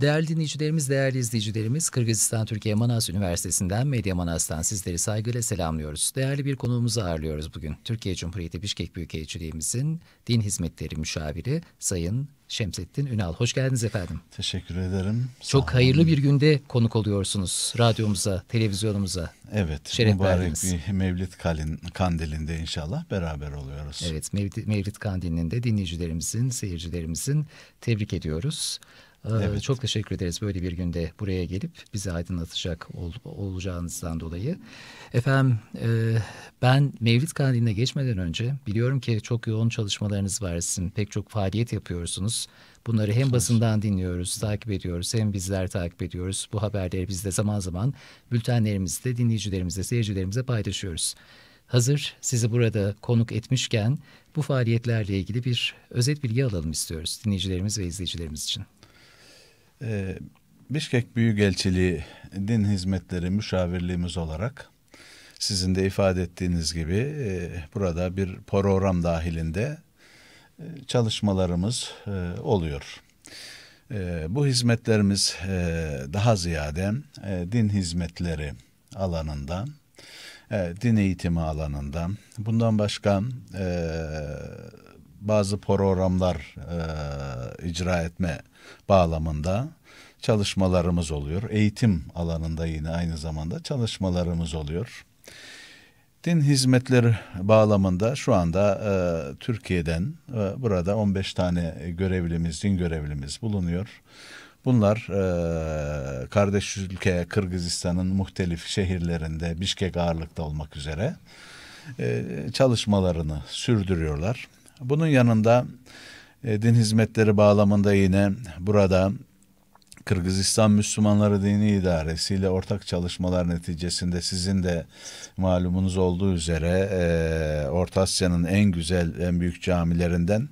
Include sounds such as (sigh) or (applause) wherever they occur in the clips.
Değerli dinleyicilerimiz, değerli izleyicilerimiz, Kırgızistan Türkiye Manas Üniversitesi'nden Medya Manas'tan sizleri saygıyla selamlıyoruz. Değerli bir konuğumuzu ağırlıyoruz bugün. Türkiye Cumhuriyeti Bişkek Büyükelçiliğimizin Din Hizmetleri Müşaviri Sayın Şemsettin Ünal. Hoş geldiniz efendim. Teşekkür ederim. Sağ Çok olun. hayırlı bir günde konuk oluyorsunuz radyomuza, televizyonumuza. Evet, şeref mübarek verdiniz. bir Mevlid Kalin, Kandili'nde inşallah beraber oluyoruz. Evet, Mevlid, Mevlid Kandili'nde dinleyicilerimizin, seyircilerimizin tebrik ediyoruz. Ee, evet. Çok teşekkür ederiz böyle bir günde buraya gelip bizi aydınlatacak ol, olacağınızdan dolayı. Efendim e, ben Mevlid Kandili'ne geçmeden önce biliyorum ki çok yoğun çalışmalarınız var sizin. Pek çok faaliyet yapıyorsunuz. Bunları hem basından dinliyoruz, takip ediyoruz hem bizler takip ediyoruz. Bu haberleri biz de zaman zaman bültenlerimizde, dinleyicilerimizde, seyircilerimize paylaşıyoruz. Hazır sizi burada konuk etmişken bu faaliyetlerle ilgili bir özet bilgi alalım istiyoruz dinleyicilerimiz ve izleyicilerimiz için. Ee, Bişkek Büyükelçiliği Din Hizmetleri Müşavirliğimiz olarak sizin de ifade ettiğiniz gibi e, burada bir program dahilinde e, çalışmalarımız e, oluyor. E, bu hizmetlerimiz e, daha ziyade e, din hizmetleri alanında, e, din eğitimi alanında, bundan başka e, bazı programlar e, icra etme bağlamında çalışmalarımız oluyor. Eğitim alanında yine aynı zamanda çalışmalarımız oluyor. Din hizmetleri bağlamında şu anda e, Türkiye'den e, burada 15 tane görevlimiz, din görevlimiz bulunuyor. Bunlar e, kardeş ülke Kırgızistan'ın muhtelif şehirlerinde Bişkek ağırlıkta olmak üzere e, çalışmalarını sürdürüyorlar. Bunun yanında e, din hizmetleri bağlamında yine burada Kırgızistan Müslümanları Dini İdaresi ile ortak çalışmalar neticesinde sizin de malumunuz olduğu üzere e, Orta Asya'nın en güzel, en büyük camilerinden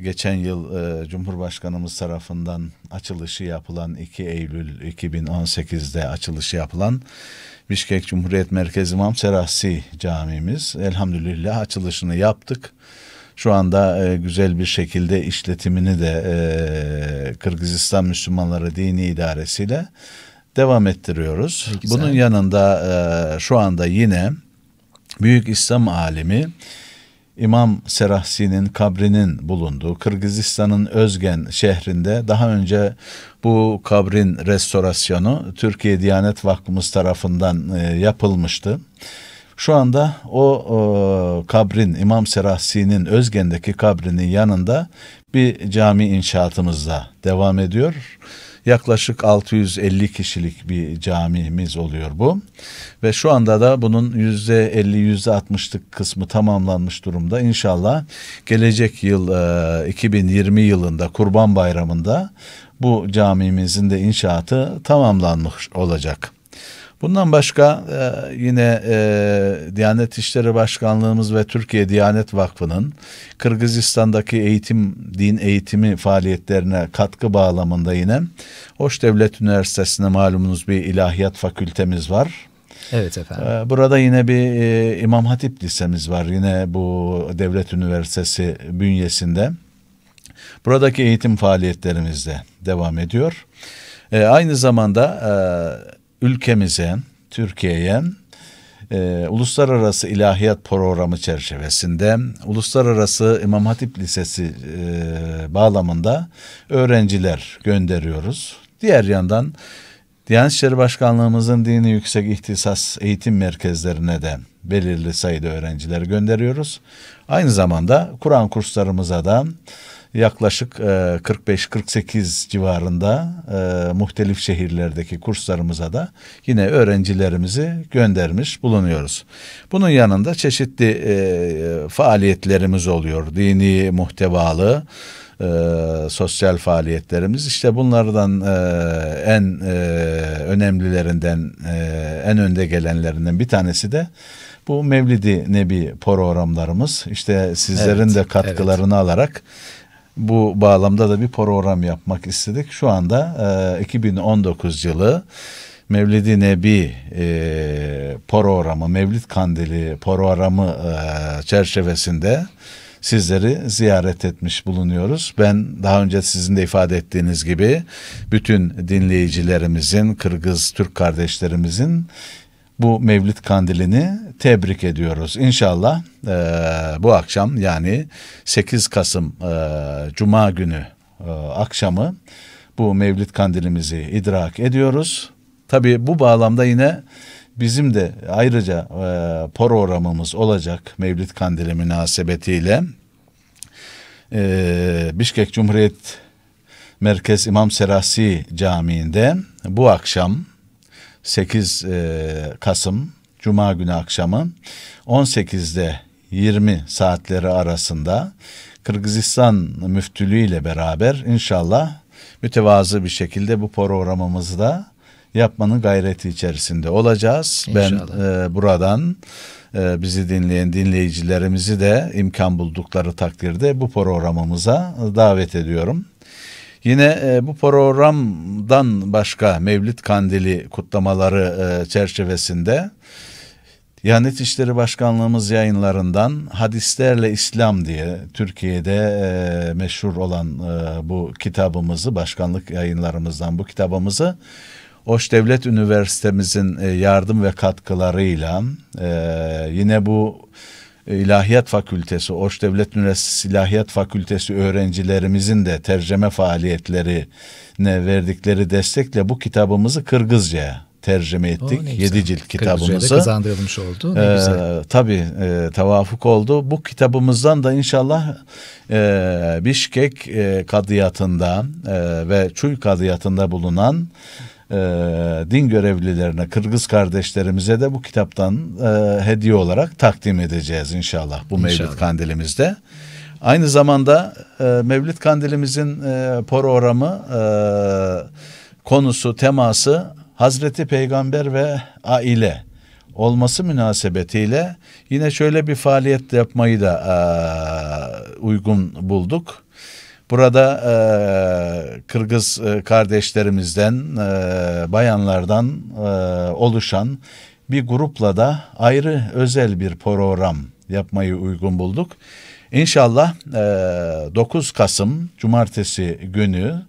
geçen yıl e, Cumhurbaşkanımız tarafından açılışı yapılan 2 Eylül 2018'de açılışı yapılan Bişkek Cumhuriyet Merkezi İmam Serasi Camimiz elhamdülillah açılışını yaptık şu anda e, güzel bir şekilde işletimini de e, Kırgızistan Müslümanları Dini İdaresi'yle devam ettiriyoruz. Güzel. Bunun yanında e, şu anda yine büyük İslam alimi İmam Serahsi'nin kabrinin bulunduğu Kırgızistan'ın Özgen şehrinde daha önce bu kabrin restorasyonu Türkiye Diyanet Vakfımız tarafından e, yapılmıştı. Şu anda o, o kabrin İmam Serahsi'nin Özgen'deki kabrinin yanında bir cami inşaatımızda devam ediyor. Yaklaşık 650 kişilik bir camimiz oluyor bu. Ve şu anda da bunun %50-%60'lık kısmı tamamlanmış durumda. İnşallah gelecek yıl 2020 e, yılında Kurban Bayramı'nda bu camimizin de inşaatı tamamlanmış olacak. Bundan başka e, yine e, Diyanet İşleri Başkanlığımız ve Türkiye Diyanet Vakfı'nın Kırgızistan'daki eğitim, din eğitimi faaliyetlerine katkı bağlamında yine Hoş Devlet Üniversitesi'nde malumunuz bir ilahiyat fakültemiz var. Evet efendim. E, burada yine bir e, İmam Hatip Lisemiz var. Yine bu Devlet Üniversitesi bünyesinde. Buradaki eğitim faaliyetlerimiz de devam ediyor. E, aynı zamanda ülkemize, Türkiye'ye e, Uluslararası ilahiyat Programı çerçevesinde Uluslararası İmam Hatip Lisesi e, bağlamında öğrenciler gönderiyoruz. Diğer yandan Diyanet İşleri Başkanlığımızın Dini Yüksek İhtisas Eğitim Merkezlerine de belirli sayıda öğrenciler gönderiyoruz. Aynı zamanda Kur'an kurslarımıza da yaklaşık 45-48 e, civarında e, muhtelif şehirlerdeki kurslarımıza da yine öğrencilerimizi göndermiş bulunuyoruz. Bunun yanında çeşitli e, faaliyetlerimiz oluyor. Dini muhtevalı sosyal faaliyetlerimiz. İşte bunlardan en önemlilerinden, en önde gelenlerinden bir tanesi de bu Mevlidi Nebi programlarımız. İşte sizlerin evet, de katkılarını evet. alarak bu bağlamda da bir program yapmak istedik. Şu anda e, 2019 yılı Mevlid-i Nebi e, programı, Mevlid Kandili programı e, çerçevesinde sizleri ziyaret etmiş bulunuyoruz. Ben daha önce sizin de ifade ettiğiniz gibi bütün dinleyicilerimizin, Kırgız Türk kardeşlerimizin bu Mevlid Kandili'ni tebrik ediyoruz. İnşallah e, bu akşam yani 8 Kasım e, Cuma günü e, akşamı bu Mevlid Kandilimizi idrak ediyoruz. Tabi bu bağlamda yine bizim de ayrıca e, programımız olacak Mevlid Kandili münasebetiyle. E, Bişkek Cumhuriyet Merkez İmam Serasi Camii'nde bu akşam 8 e, Kasım Cuma günü akşamı 18'de 20 saatleri arasında Kırgızistan müftülüğü ile beraber inşallah mütevazı bir şekilde bu programımızı da yapmanın gayreti içerisinde olacağız. İnşallah. Ben e, buradan e, bizi dinleyen dinleyicilerimizi de imkan buldukları takdirde bu programımıza davet ediyorum. Yine e, bu programdan başka Mevlid Kandili kutlamaları e, çerçevesinde Diyanet İşleri Başkanlığımız yayınlarından Hadislerle İslam diye Türkiye'de e, meşhur olan e, bu kitabımızı, başkanlık yayınlarımızdan bu kitabımızı Oş Devlet Üniversitemizin e, yardım ve katkılarıyla e, yine bu e, İlahiyat Fakültesi, Oç Devlet Üniversitesi İlahiyat Fakültesi öğrencilerimizin de tercüme faaliyetlerine verdikleri destekle bu kitabımızı Kırgızca'ya tercüme ettik. O, Yedi cilt kitabımızı. kazandırılmış oldu. Ne ee, güzel. Tabii e, tevafuk oldu. Bu kitabımızdan da inşallah e, Bişkek e, kadıyatında e, ve Çuy kadıyatında bulunan e, din görevlilerine, Kırgız kardeşlerimize de bu kitaptan e, hediye olarak takdim edeceğiz inşallah bu inşallah. Mevlid Kandilimizde. Aynı zamanda e, Mevlid Kandilimizin e, programı e, konusu, teması Hazreti Peygamber ve aile olması münasebetiyle yine şöyle bir faaliyet yapmayı da e, uygun bulduk. Burada e, Kırgız e, kardeşlerimizden, e, bayanlardan e, oluşan bir grupla da ayrı özel bir program yapmayı uygun bulduk. İnşallah e, 9 Kasım Cumartesi günü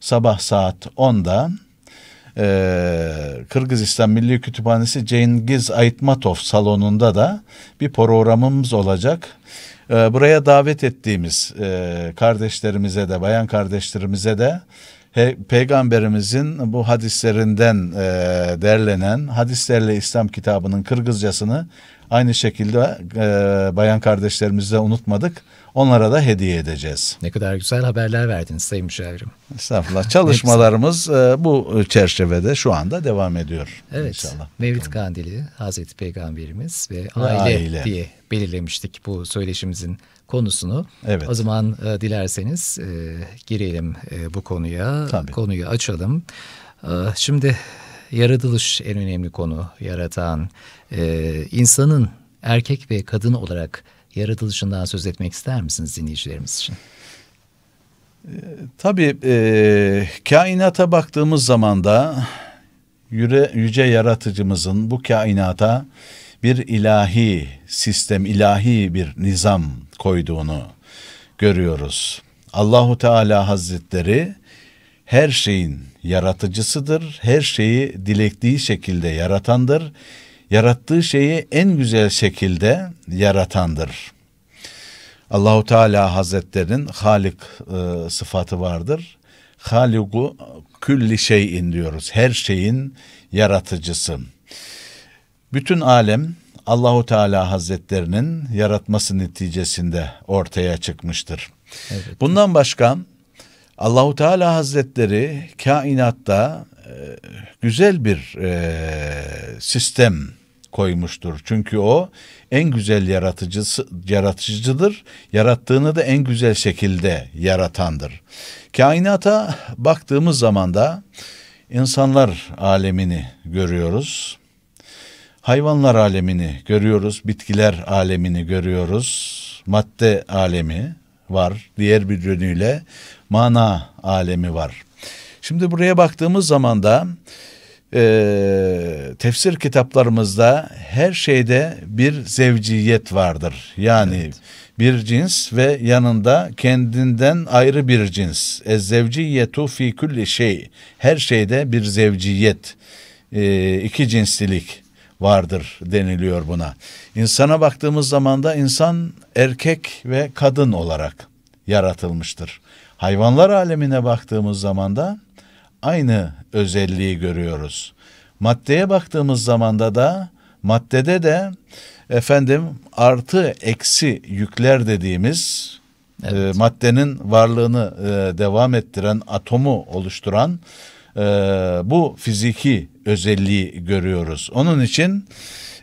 sabah saat 10'da e, Kırgızistan Milli Kütüphanesi Cengiz Aytmatov salonunda da bir programımız olacak e, buraya davet ettiğimiz e, kardeşlerimize de bayan kardeşlerimize de he, peygamberimizin bu hadislerinden e, derlenen hadislerle İslam kitabının Kırgızcasını aynı şekilde e, bayan kardeşlerimize unutmadık. Onlara da hediye edeceğiz. Ne kadar güzel haberler verdiniz Sayın Müşavirim. Estağfurullah. Çalışmalarımız e, bu çerçevede şu anda devam ediyor. Evet. İnşallah. Mevlid Kandili Hazreti Peygamberimiz ve aile, aile diye belirlemiştik bu söyleşimizin konusunu. Evet. O zaman e, dilerseniz e, girelim bu konuya. Tabii. Konuyu açalım. şimdi yaratılış en önemli konu. Yaratan insanın erkek ve kadın olarak yaratılışından söz etmek ister misiniz dinleyicilerimiz için? Tabii e, kainata baktığımız zaman da yüre, yüce yaratıcımızın bu kainata bir ilahi sistem, ilahi bir nizam koyduğunu görüyoruz. Allahu Teala Hazretleri her şeyin yaratıcısıdır. Her şeyi dilektiği şekilde yaratandır yarattığı şeyi en güzel şekilde yaratandır. Allahu Teala Hazretlerinin Halik e, sıfatı vardır. Haliku külli şeyin diyoruz. Her şeyin yaratıcısı. Bütün alem Allahu Teala Hazretlerinin yaratması neticesinde ortaya çıkmıştır. Evet. Bundan başka Allahu Teala Hazretleri kainatta güzel bir e, sistem koymuştur. Çünkü o en güzel yaratıcısı yaratıcıdır. Yarattığını da en güzel şekilde yaratandır. Kainata baktığımız zaman da insanlar alemini görüyoruz. Hayvanlar alemini görüyoruz, bitkiler alemini görüyoruz. Madde alemi var. Diğer bir yönüyle mana alemi var. Şimdi buraya baktığımız zaman da e, tefsir kitaplarımızda her şeyde bir zevciyet vardır. Yani evet. bir cins ve yanında kendinden ayrı bir cins. Zevciyetu fi külli şey. Her şeyde bir zevciyet, e, iki cinslilik vardır deniliyor buna. İnsana baktığımız zaman da insan erkek ve kadın olarak yaratılmıştır. Hayvanlar alemine baktığımız zaman da aynı özelliği görüyoruz. Maddeye baktığımız zamanda da maddede de efendim artı eksi yükler dediğimiz e, evet. e, maddenin varlığını e, devam ettiren atomu oluşturan e, bu fiziki özelliği görüyoruz. Onun için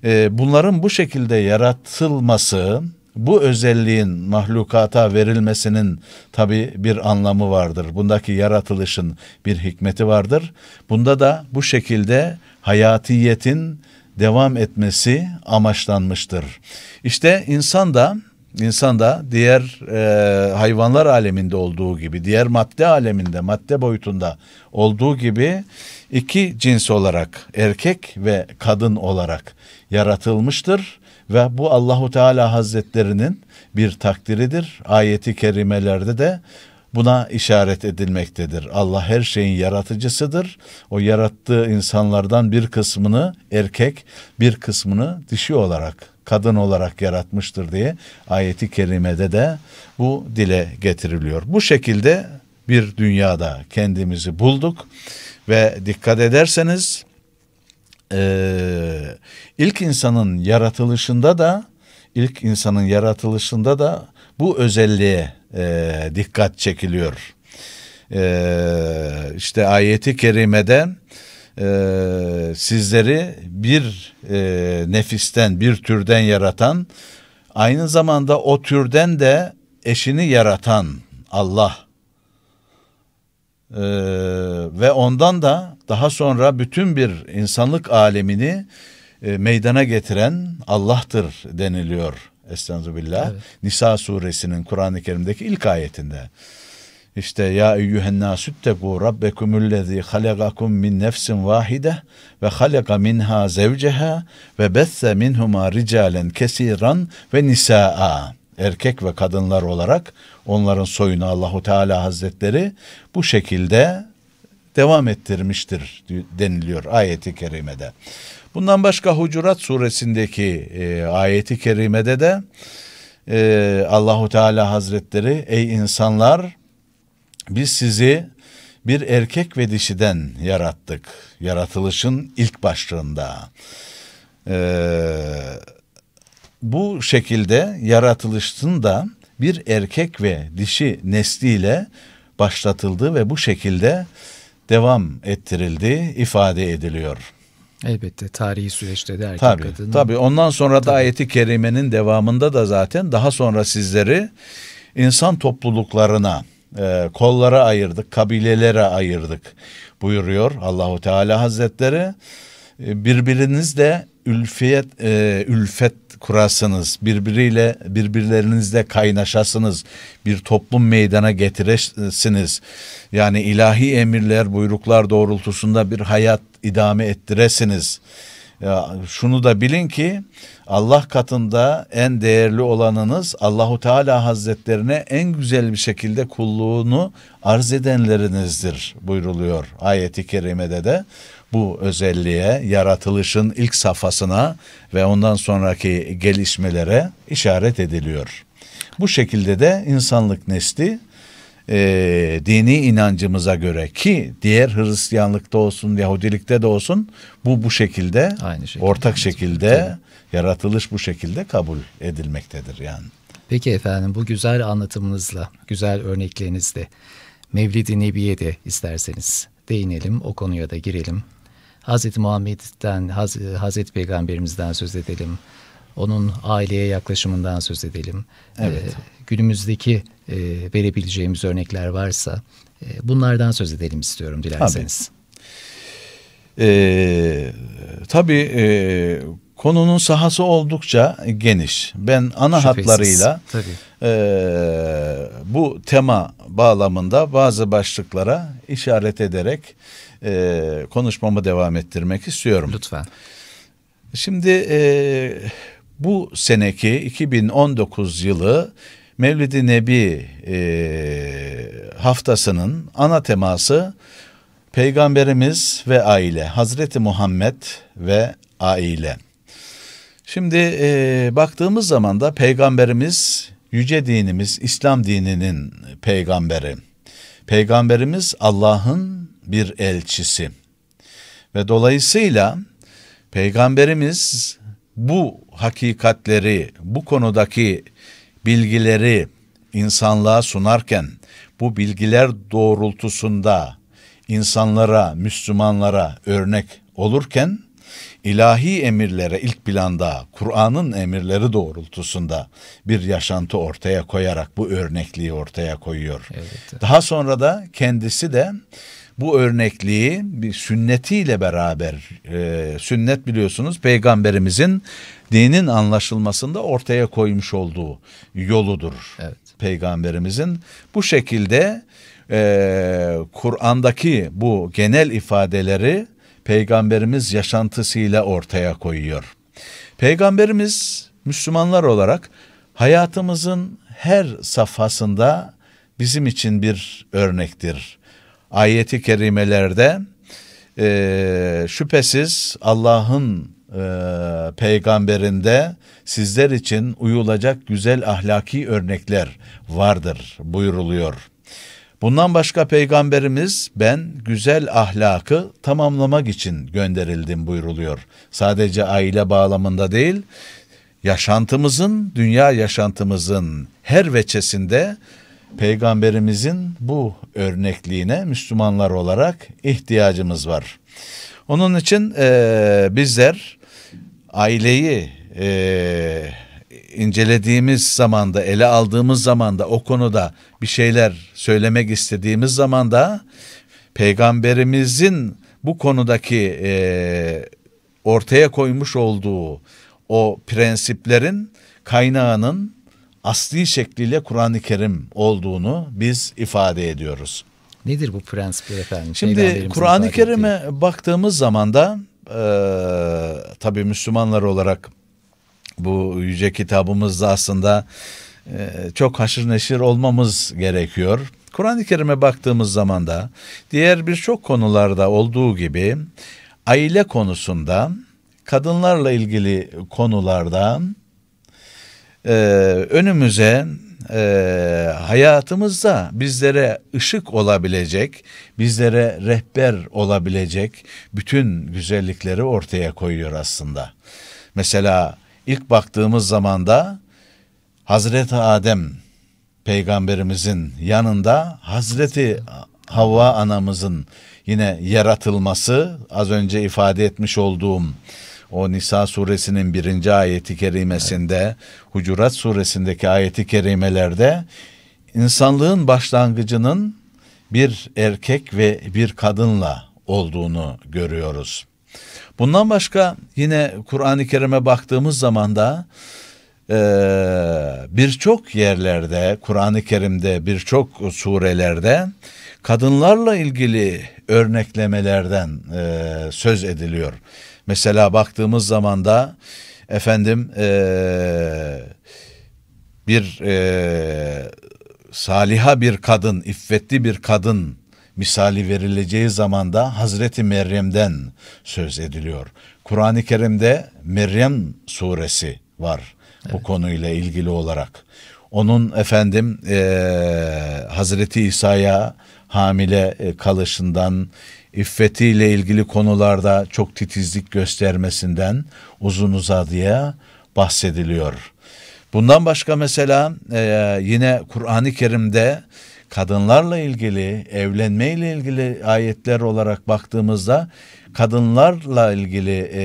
e, bunların bu şekilde yaratılması bu özelliğin mahlukata verilmesinin tabi bir anlamı vardır. Bundaki yaratılışın bir hikmeti vardır. Bunda da bu şekilde hayatiyetin devam etmesi amaçlanmıştır. İşte insan da insan da diğer e, hayvanlar aleminde olduğu gibi, diğer madde aleminde, madde boyutunda olduğu gibi iki cins olarak, erkek ve kadın olarak yaratılmıştır ve bu Allahu Teala Hazretlerinin bir takdiridir. Ayeti kerimelerde de buna işaret edilmektedir. Allah her şeyin yaratıcısıdır. O yarattığı insanlardan bir kısmını erkek, bir kısmını dişi olarak, kadın olarak yaratmıştır diye ayeti kerimede de bu dile getiriliyor. Bu şekilde bir dünyada kendimizi bulduk ve dikkat ederseniz e, ilk insanın yaratılışında da ilk insanın yaratılışında da bu özelliğe e, dikkat çekiliyor. E, işte ayeti kerimede e, sizleri bir e, nefisten bir türden yaratan aynı zamanda o türden de eşini yaratan Allah ee, ve ondan da daha sonra bütün bir insanlık alemini e, meydana getiren Allah'tır deniliyor. Estağfirullah. Evet. Nisa suresinin Kur'an-ı Kerim'deki ilk ayetinde. İşte ya eyyühennâ süttebu rabbekumullezî halagakum min nefsin vahide ve halaga minha zevceha ve besse minhuma ricalen kesiran ve nisa'a. Erkek ve kadınlar olarak onların soyunu Allahu Teala Hazretleri bu şekilde devam ettirmiştir deniliyor ayeti kerimede. Bundan başka Hucurat suresindeki e, ayeti kerimede de e, Allahu Teala Hazretleri ey insanlar biz sizi bir erkek ve dişiden yarattık. Yaratılışın ilk başlığında. Ee, bu şekilde yaratılışın da bir erkek ve dişi nesliyle başlatıldı ve bu şekilde devam ettirildi ifade ediliyor. Elbette tarihi süreçte de erkek tabii, kadın. Tabii ondan sonra tabii. da ayeti kerimenin devamında da zaten daha sonra sizleri insan topluluklarına e, kollara ayırdık, kabilelere ayırdık buyuruyor Allahu Teala Hazretleri. E, birbirinizle ülfiyet e, ülfet kurasınız. Birbiriyle birbirlerinizle kaynaşasınız. Bir toplum meydana getiresiniz. Yani ilahi emirler, buyruklar doğrultusunda bir hayat idame ettiresiniz. Ya şunu da bilin ki Allah katında en değerli olanınız Allahu Teala Hazretlerine en güzel bir şekilde kulluğunu arz edenlerinizdir buyruluyor ayeti kerimede de bu özelliğe, yaratılışın ilk safhasına ve ondan sonraki gelişmelere işaret ediliyor. Bu şekilde de insanlık nesli e, dini inancımıza göre ki diğer Hristiyanlıkta olsun Yahudilikte de olsun bu bu şekilde aynı şekilde ortak şekilde yaratılış bu şekilde kabul edilmektedir yani. Peki efendim bu güzel anlatımınızla, güzel örneklerinizle Mevlid-i Nebi'ye de isterseniz değinelim, o konuya da girelim. Hazreti Muhammed'den, Haz Hazreti Peygamberimizden söz edelim. Onun aileye yaklaşımından söz edelim. Evet. Ee, günümüzdeki e, verebileceğimiz örnekler varsa e, bunlardan söz edelim istiyorum dilerseniz. Tabii. Ee, tabii e, konunun sahası oldukça geniş. Ben ana Şüphesiz. hatlarıyla Tabii. E, bu tema bağlamında bazı başlıklara işaret ederek e, konuşmamı devam ettirmek istiyorum. Lütfen. Şimdi e, bu seneki 2019 yılı Mevlid-i Nebi e, haftasının ana teması Peygamberimiz ve aile, Hazreti Muhammed ve aile. Şimdi e, baktığımız zaman da peygamberimiz yüce dinimiz İslam dininin peygamberi. Peygamberimiz Allah'ın bir elçisi. Ve dolayısıyla peygamberimiz bu hakikatleri, bu konudaki bilgileri insanlığa sunarken bu bilgiler doğrultusunda insanlara, Müslümanlara örnek olurken ilahi emirlere ilk planda Kur'an'ın emirleri doğrultusunda bir yaşantı ortaya koyarak bu örnekliği ortaya koyuyor. Evet. Daha sonra da kendisi de bu örnekliği bir sünnetiyle beraber e, sünnet biliyorsunuz peygamberimizin dinin anlaşılmasında ortaya koymuş olduğu yoludur. Evet. Peygamberimizin bu şekilde e, Kur'an'daki bu genel ifadeleri Peygamberimiz yaşantısıyla ortaya koyuyor. Peygamberimiz Müslümanlar olarak hayatımızın her safhasında bizim için bir örnektir. Ayeti kerimelerde e, şüphesiz Allah'ın e, peygamberinde sizler için uyulacak güzel ahlaki örnekler vardır buyuruluyor. Bundan başka peygamberimiz ben güzel ahlakı tamamlamak için gönderildim buyruluyor. Sadece aile bağlamında değil, yaşantımızın, dünya yaşantımızın her veçesinde peygamberimizin bu örnekliğine Müslümanlar olarak ihtiyacımız var. Onun için e, bizler aileyi e, incelediğimiz zamanda, ele aldığımız zamanda o konuda bir şeyler söylemek istediğimiz zamanda peygamberimizin bu konudaki e, ortaya koymuş olduğu o prensiplerin kaynağının asli şekliyle Kur'an-ı Kerim olduğunu biz ifade ediyoruz. Nedir bu prensipler efendim? Şimdi Kur'an-ı Kerim'e baktığımız zaman da e, tabii Müslümanlar olarak bu yüce kitabımızda aslında e, çok haşır neşir olmamız gerekiyor. Kur'an-ı Kerim'e baktığımız zaman da diğer birçok konularda olduğu gibi aile konusunda, kadınlarla ilgili konularda e, önümüze e, hayatımızda bizlere ışık olabilecek, bizlere rehber olabilecek bütün güzellikleri ortaya koyuyor aslında. Mesela ilk baktığımız zamanda Hazreti Adem peygamberimizin yanında Hazreti Havva anamızın yine yaratılması az önce ifade etmiş olduğum o Nisa suresinin birinci ayeti kerimesinde evet. Hucurat suresindeki ayeti kerimelerde insanlığın başlangıcının bir erkek ve bir kadınla olduğunu görüyoruz. Bundan başka yine Kur'an-ı Kerim'e baktığımız zaman da e, birçok yerlerde Kur'an-ı Kerim'de birçok surelerde kadınlarla ilgili örneklemelerden e, söz ediliyor. Mesela baktığımız zaman da efendim e, bir e, saliha bir kadın, iffetli bir kadın misali verileceği zamanda Hazreti Meryem'den söz ediliyor. Kur'an-ı Kerim'de Meryem suresi var evet. bu konuyla ilgili olarak. Onun efendim e, Hazreti İsa'ya hamile kalışından, iffetiyle ilgili konularda çok titizlik göstermesinden uzun uzadıya bahsediliyor. Bundan başka mesela e, yine Kur'an-ı Kerim'de kadınlarla ilgili, evlenmeyle ilgili ayetler olarak baktığımızda kadınlarla ilgili e,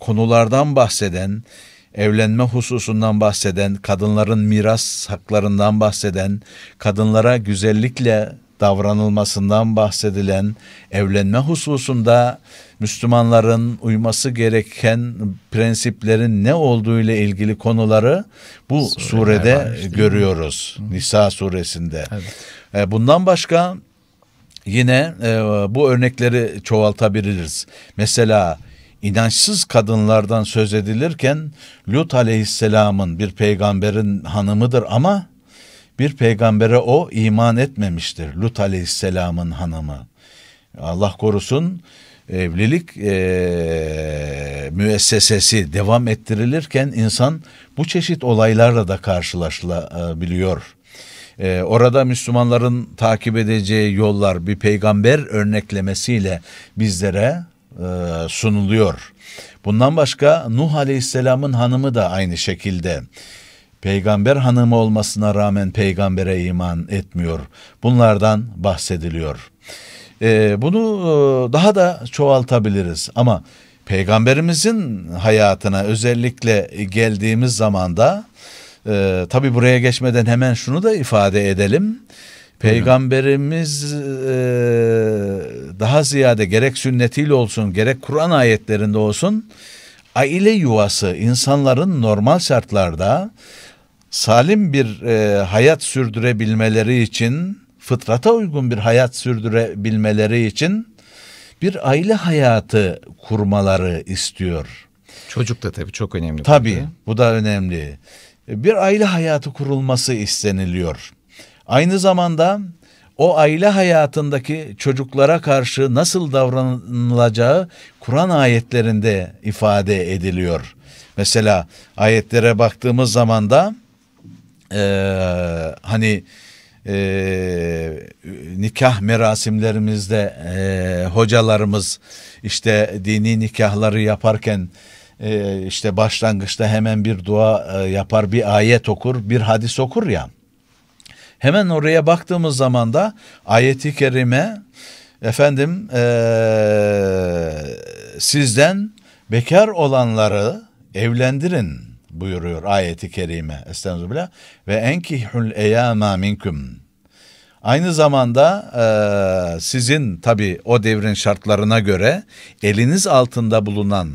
konulardan bahseden, evlenme hususundan bahseden, kadınların miras haklarından bahseden, kadınlara güzellikle davranılmasından bahsedilen evlenme hususunda Müslümanların uyması gereken prensiplerin ne olduğu ile ilgili konuları bu Sure surede var, görüyoruz. Hı. Nisa suresinde. Evet. E, bundan başka yine e, bu örnekleri çoğaltabiliriz. Mesela inançsız kadınlardan söz edilirken Lut aleyhisselamın bir peygamberin hanımıdır ama bir peygambere o iman etmemiştir. Lut aleyhisselamın hanımı. Allah korusun evlilik e, müessesesi devam ettirilirken insan bu çeşit olaylarla da karşılaşılabiliyor. E, orada Müslümanların takip edeceği yollar bir peygamber örneklemesiyle bizlere e, sunuluyor. Bundan başka Nuh Aleyhisselam'ın hanımı da aynı şekilde Peygamber hanımı olmasına rağmen peygambere iman etmiyor. Bunlardan bahsediliyor. Ee, bunu e, daha da çoğaltabiliriz ama peygamberimizin hayatına özellikle geldiğimiz zamanda e, tabi buraya geçmeden hemen şunu da ifade edelim. Peygamberimiz e, daha ziyade gerek sünnetiyle olsun gerek Kur'an ayetlerinde olsun aile yuvası insanların normal şartlarda salim bir e, hayat sürdürebilmeleri için, fıtrata uygun bir hayat sürdürebilmeleri için bir aile hayatı kurmaları istiyor. Çocuk da tabii çok önemli. Tabii burada. bu da önemli. Bir aile hayatı kurulması isteniliyor. Aynı zamanda o aile hayatındaki çocuklara karşı nasıl davranılacağı Kur'an ayetlerinde ifade ediliyor. Mesela ayetlere baktığımız zaman da e, hani e, nikah merasimlerimizde e, hocalarımız işte dini nikahları yaparken e, işte başlangıçta hemen bir dua e, yapar, bir ayet okur, bir hadis okur ya. Hemen oraya baktığımız zaman da ayeti kerime efendim e, sizden bekar olanları evlendirin buyuruyor ayeti kerime. Estağfirullah. Ve enkihul eyama minkum. Aynı zamanda e, sizin tabi o devrin şartlarına göre eliniz altında bulunan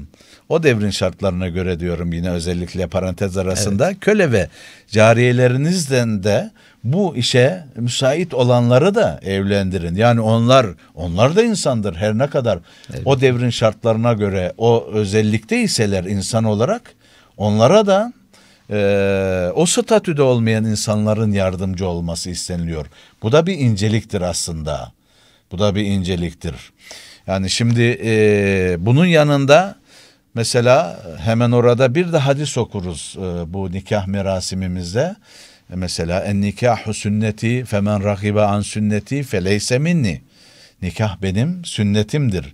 o devrin şartlarına göre diyorum yine özellikle parantez arasında evet. köle ve cariyelerinizden de bu işe müsait olanları da evlendirin. Yani onlar onlar da insandır her ne kadar evet. o devrin şartlarına göre o özellikte iseler insan olarak Onlara da e, o statüde olmayan insanların yardımcı olması isteniliyor. Bu da bir inceliktir aslında. Bu da bir inceliktir. Yani şimdi e, bunun yanında mesela hemen orada bir de hadis okuruz e, bu nikah merasimimizde. E, mesela en nikahu sünneti femen rakibe an sünneti feleyse minni. Nikah benim sünnetimdir.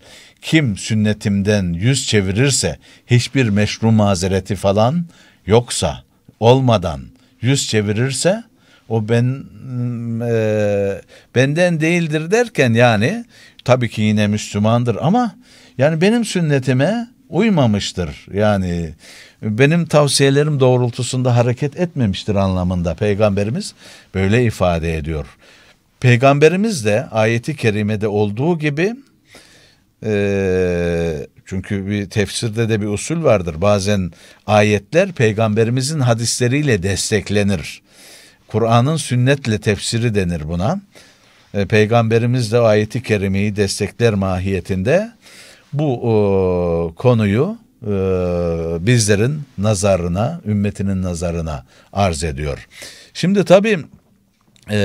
Kim sünnetimden yüz çevirirse hiçbir meşru mazereti falan yoksa olmadan yüz çevirirse o ben mm, e, benden değildir derken yani tabii ki yine Müslümandır ama yani benim sünnetime uymamıştır. Yani benim tavsiyelerim doğrultusunda hareket etmemiştir anlamında peygamberimiz böyle ifade ediyor. Peygamberimiz de ayeti kerimede olduğu gibi ee, çünkü bir tefsirde de bir usul vardır. Bazen ayetler peygamberimizin hadisleriyle desteklenir. Kur'an'ın sünnetle tefsiri denir buna. Ee, peygamberimiz de ayeti kerimeyi destekler mahiyetinde bu konuyu e, bizlerin nazarına, ümmetinin nazarına arz ediyor. Şimdi tabii e,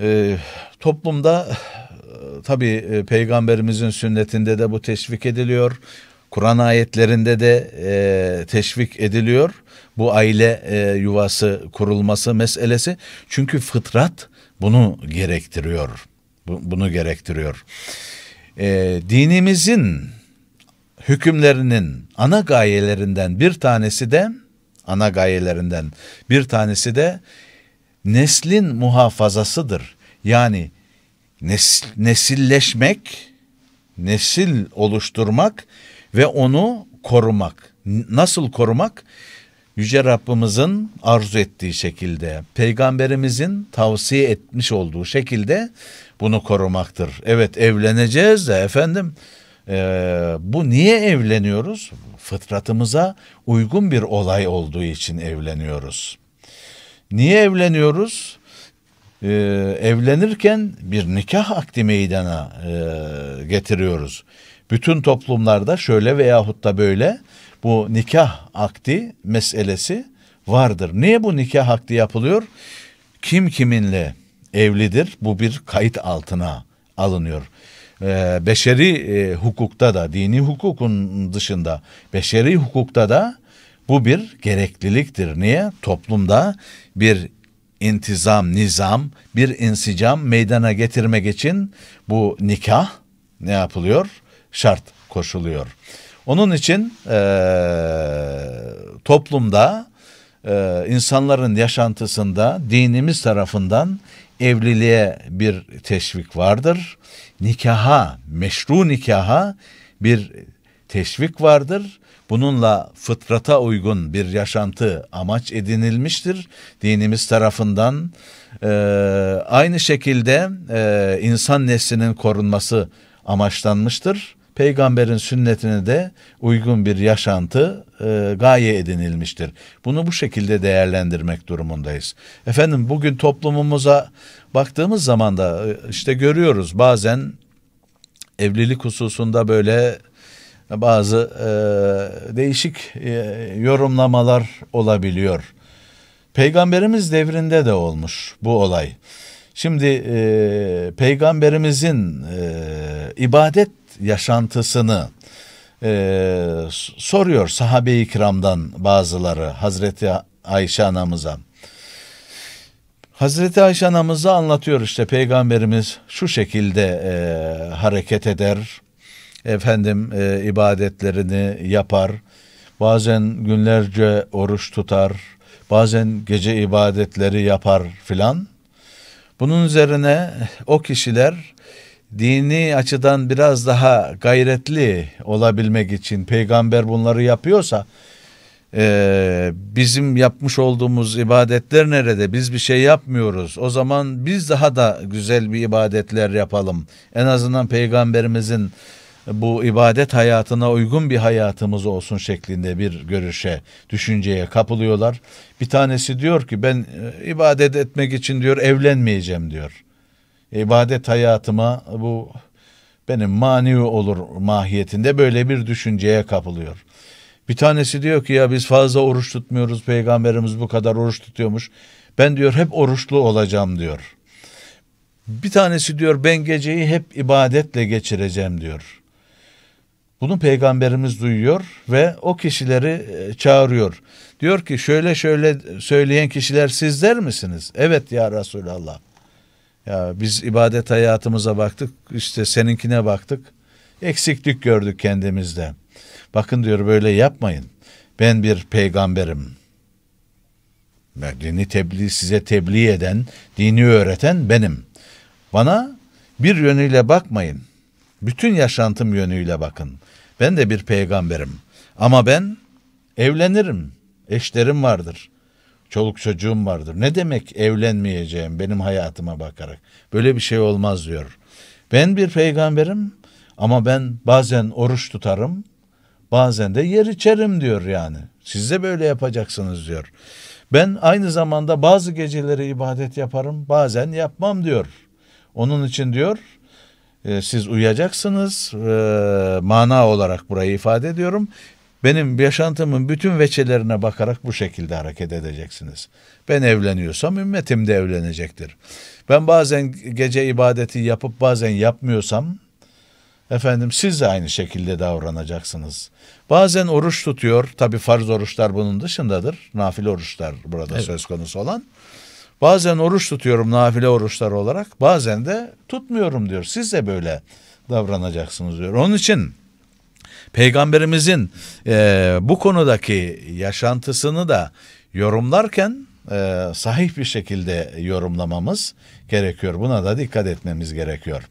e, toplumda tabii e, peygamberimizin sünnetinde de bu teşvik ediliyor. Kur'an ayetlerinde de e, teşvik ediliyor bu aile e, yuvası kurulması meselesi. Çünkü fıtrat bunu gerektiriyor. Bu, bunu gerektiriyor. E, dinimizin hükümlerinin ana gayelerinden bir tanesi de ana gayelerinden bir tanesi de neslin muhafazasıdır. Yani nes, nesilleşmek, nesil oluşturmak ve onu korumak. Nasıl korumak? Yüce Rabbimizin arzu ettiği şekilde, peygamberimizin tavsiye etmiş olduğu şekilde bunu korumaktır. Evet evleneceğiz de efendim e, bu niye evleniyoruz? Fıtratımıza uygun bir olay olduğu için evleniyoruz. Niye evleniyoruz? e, evlenirken bir nikah akdi meydana e, getiriyoruz. Bütün toplumlarda şöyle veyahut da böyle bu nikah akdi meselesi vardır. Niye bu nikah akdi yapılıyor? Kim kiminle evlidir? Bu bir kayıt altına alınıyor. Ee, beşeri e, hukukta da dini hukukun dışında beşeri hukukta da bu bir gerekliliktir. Niye? Toplumda bir intizam, nizam, bir insicam meydana getirmek için bu nikah ne yapılıyor? Şart koşuluyor. Onun için e, toplumda e, insanların yaşantısında dinimiz tarafından evliliğe bir teşvik vardır. Nikaha, meşru nikaha bir teşvik vardır. Bununla fıtrata uygun bir yaşantı amaç edinilmiştir dinimiz tarafından. E, aynı şekilde e, insan neslinin korunması amaçlanmıştır. Peygamberin sünnetine de uygun bir yaşantı e, gaye edinilmiştir. Bunu bu şekilde değerlendirmek durumundayız. Efendim bugün toplumumuza baktığımız zaman da e, işte görüyoruz bazen evlilik hususunda böyle bazı e, değişik e, yorumlamalar olabiliyor. Peygamberimiz devrinde de olmuş bu olay. Şimdi e, peygamberimizin e, ibadet yaşantısını e, soruyor sahabe-i kiramdan bazıları Hazreti Ayşe anamıza. Hazreti Ayşe anamıza anlatıyor işte peygamberimiz şu şekilde e, hareket eder, efendim e, ibadetlerini yapar. Bazen günlerce oruç tutar. Bazen gece ibadetleri yapar filan. Bunun üzerine o kişiler dini açıdan biraz daha gayretli olabilmek için peygamber bunları yapıyorsa e, bizim yapmış olduğumuz ibadetler nerede? Biz bir şey yapmıyoruz. O zaman biz daha da güzel bir ibadetler yapalım. En azından peygamberimizin bu ibadet hayatına uygun bir hayatımız olsun şeklinde bir görüşe, düşünceye kapılıyorlar. Bir tanesi diyor ki ben e, ibadet etmek için diyor evlenmeyeceğim diyor. İbadet hayatıma bu benim mani olur mahiyetinde böyle bir düşünceye kapılıyor. Bir tanesi diyor ki ya biz fazla oruç tutmuyoruz. Peygamberimiz bu kadar oruç tutuyormuş. Ben diyor hep oruçlu olacağım diyor. Bir tanesi diyor ben geceyi hep ibadetle geçireceğim diyor. Bunu peygamberimiz duyuyor ve o kişileri e, çağırıyor. Diyor ki şöyle şöyle söyleyen kişiler sizler misiniz? Evet ya Resulallah. Ya biz ibadet hayatımıza baktık, işte seninkine baktık. Eksiklik gördük kendimizde. Bakın diyor böyle yapmayın. Ben bir peygamberim. dini tebliğ size tebliğ eden, dini öğreten benim. Bana bir yönüyle bakmayın. Bütün yaşantım yönüyle bakın. Ben de bir peygamberim. Ama ben evlenirim. Eşlerim vardır. Çoluk çocuğum vardır. Ne demek evlenmeyeceğim benim hayatıma bakarak? Böyle bir şey olmaz diyor. Ben bir peygamberim ama ben bazen oruç tutarım, bazen de yer içerim diyor yani. Siz de böyle yapacaksınız diyor. Ben aynı zamanda bazı geceleri ibadet yaparım, bazen yapmam diyor. Onun için diyor ee, siz uyacaksınız. E, mana olarak burayı ifade ediyorum. Benim yaşantımın bütün veçelerine bakarak bu şekilde hareket edeceksiniz. Ben evleniyorsam ümmetim de evlenecektir. Ben bazen gece ibadeti yapıp bazen yapmıyorsam efendim siz de aynı şekilde davranacaksınız. Bazen oruç tutuyor. Tabi farz oruçlar bunun dışındadır. Nafile oruçlar burada evet. söz konusu olan. Bazen oruç tutuyorum nafile oruçlar olarak. Bazen de tutmuyorum diyor. Siz de böyle davranacaksınız diyor. Onun için peygamberimizin e, bu konudaki yaşantısını da yorumlarken e, sahih bir şekilde yorumlamamız gerekiyor. Buna da dikkat etmemiz gerekiyor.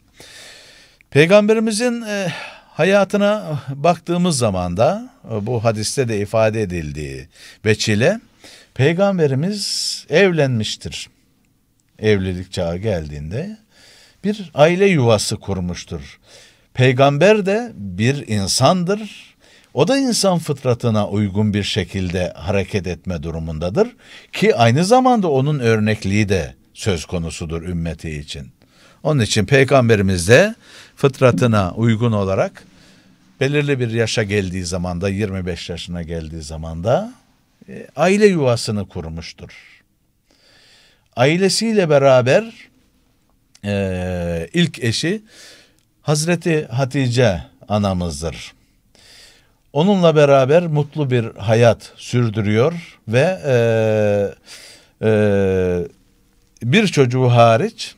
Peygamberimizin e, hayatına baktığımız zaman da e, bu hadiste de ifade edildiği veçile Peygamberimiz evlenmiştir. Evlilik çağı geldiğinde bir aile yuvası kurmuştur. Peygamber de bir insandır. O da insan fıtratına uygun bir şekilde hareket etme durumundadır ki aynı zamanda onun örnekliği de söz konusudur ümmeti için. Onun için peygamberimiz de fıtratına uygun olarak belirli bir yaşa geldiği zaman da 25 yaşına geldiği zaman da e, aile yuvasını kurmuştur. Ailesiyle beraber e, ilk eşi Hazreti Hatice anamızdır. Onunla beraber mutlu bir hayat sürdürüyor ve e, e, bir çocuğu hariç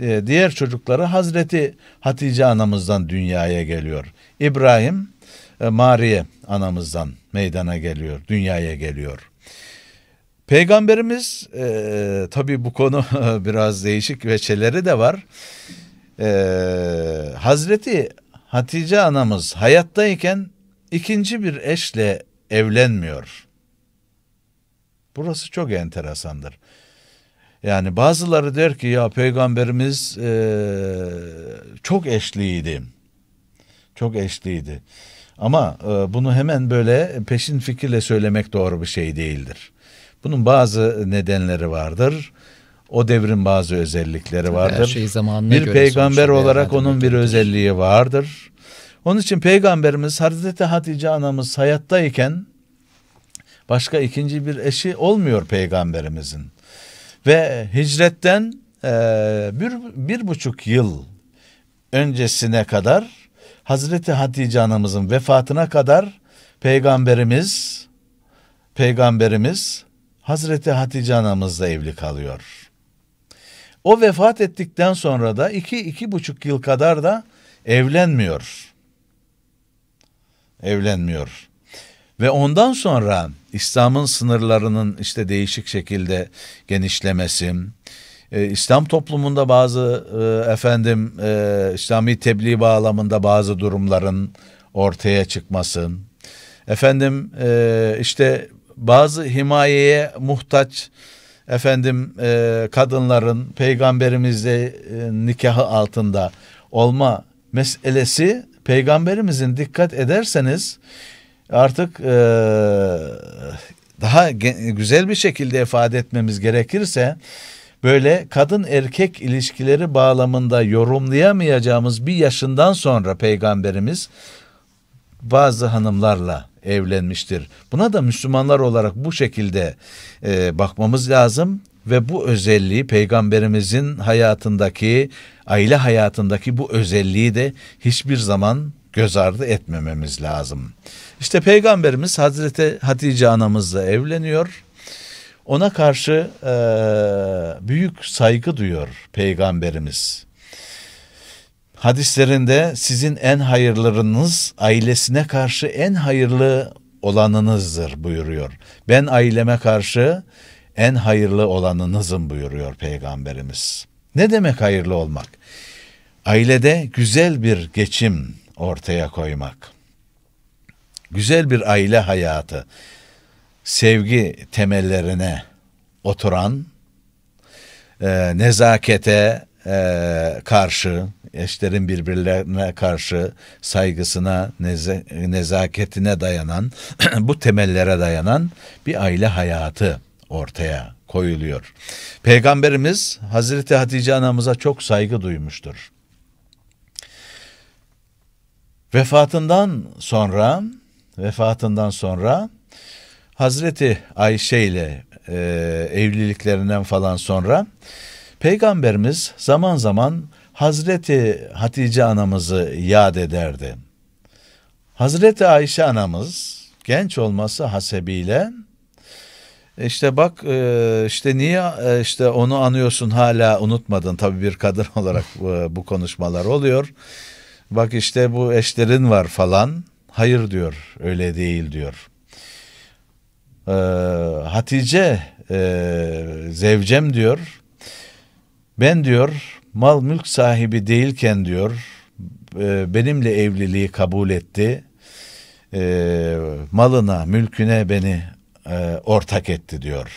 e, diğer çocukları Hazreti Hatice anamızdan dünyaya geliyor. İbrahim e, Mariye anamızdan meydana geliyor, dünyaya geliyor. Peygamberimiz e, tabii bu konu (laughs) biraz değişik veçeleri de var. E, Hazreti Hatice anamız hayattayken ikinci bir eşle evlenmiyor. Burası çok enteresandır. Yani bazıları der ki ya peygamberimiz e, çok eşliydi. Çok eşliydi. Ama e, bunu hemen böyle peşin fikirle söylemek doğru bir şey değildir. Bunun bazı nedenleri vardır. O devrin bazı özellikleri vardır. Her şey zamanına bir göre peygamber olarak onun bir özelliği vardır. Onun için peygamberimiz Hazreti Hatice anamız hayattayken başka ikinci bir eşi olmuyor peygamberimizin. Ve hicretten e, bir, bir buçuk yıl öncesine kadar Hazreti Hatice anamızın vefatına kadar peygamberimiz peygamberimiz Hazreti Hatice anamızla evli kalıyor. O vefat ettikten sonra da iki, iki buçuk yıl kadar da evlenmiyor. Evlenmiyor. Ve ondan sonra İslam'ın sınırlarının işte değişik şekilde genişlemesi, e, İslam toplumunda bazı e, efendim e, İslami tebliğ bağlamında bazı durumların ortaya çıkması. Efendim e, işte bazı himayeye muhtaç efendim e, kadınların peygamberimizle e, nikahı altında olma meselesi peygamberimizin dikkat ederseniz artık e, daha güzel bir şekilde ifade etmemiz gerekirse böyle kadın erkek ilişkileri bağlamında yorumlayamayacağımız bir yaşından sonra peygamberimiz bazı hanımlarla evlenmiştir. Buna da Müslümanlar olarak bu şekilde e, bakmamız lazım ve bu özelliği peygamberimizin hayatındaki aile hayatındaki bu özelliği de hiçbir zaman göz ardı etmememiz lazım. İşte peygamberimiz Hazreti Hatice anamızla evleniyor ona karşı e, büyük saygı duyuyor Peygamberimiz. Hadislerinde sizin en hayırlarınız ailesine karşı en hayırlı olanınızdır buyuruyor. Ben aileme karşı en hayırlı olanınızım buyuruyor Peygamberimiz. Ne demek hayırlı olmak? Ailede güzel bir geçim ortaya koymak. Güzel bir aile hayatı sevgi temellerine oturan e, nezakete e, karşı eşlerin birbirlerine karşı saygısına neze, nezaketine dayanan (clears throat) bu temellere dayanan bir aile hayatı ortaya koyuluyor. Peygamberimiz Hazreti Hatice anamıza çok saygı duymuştur. Vefatından sonra vefatından sonra Hazreti Ayşe ile e, evliliklerinden falan sonra Peygamberimiz zaman zaman Hazreti Hatice anamızı yad ederdi. Hazreti Ayşe anamız genç olması hasebiyle işte bak e, işte niye e, işte onu anıyorsun hala unutmadın tabi bir kadın (laughs) olarak bu konuşmalar oluyor. Bak işte bu eşlerin var falan. Hayır diyor öyle değil diyor. Ee, Hatice e, zevcem diyor ben diyor mal mülk sahibi değilken diyor e, benimle evliliği kabul etti e, malına mülküne beni e, ortak etti diyor.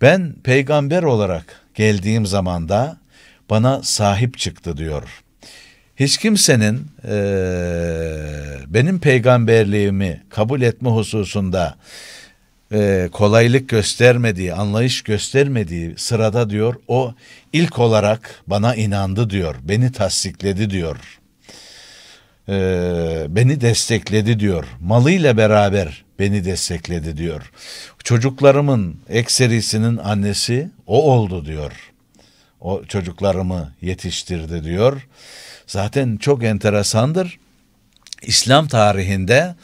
Ben peygamber olarak geldiğim zamanda bana sahip çıktı diyor hiç kimsenin e, benim peygamberliğimi kabul etme hususunda e, kolaylık göstermediği, anlayış göstermediği sırada diyor o ilk olarak bana inandı diyor, beni tasdikledi diyor, e, beni destekledi diyor, malıyla beraber beni destekledi diyor. Çocuklarımın ekserisinin annesi o oldu diyor. O çocuklarımı yetiştirdi diyor zaten çok enteresandır. İslam tarihinde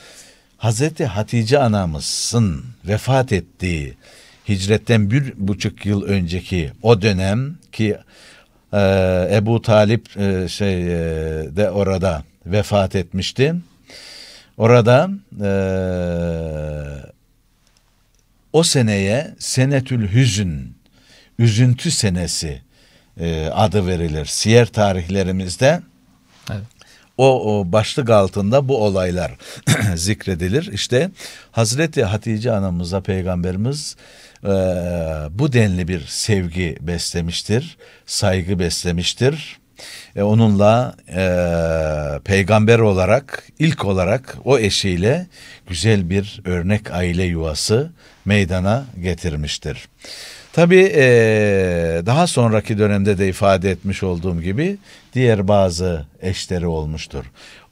Hazreti Hatice anamızın vefat ettiği hicretten bir buçuk yıl önceki o dönem ki e, Ebu Talip e, şey e, de orada vefat etmişti. Orada e, o seneye senetül hüzün, üzüntü senesi e, adı verilir. Siyer tarihlerimizde evet. o, o başlık altında bu olaylar (clears throat) zikredilir. İşte Hazreti Hatice anamıza peygamberimiz e, bu denli bir sevgi beslemiştir, saygı beslemiştir. E, onunla e, peygamber olarak ilk olarak o eşiyle güzel bir örnek aile yuvası meydana getirmiştir. Tabii daha sonraki dönemde de ifade etmiş olduğum gibi diğer bazı eşleri olmuştur.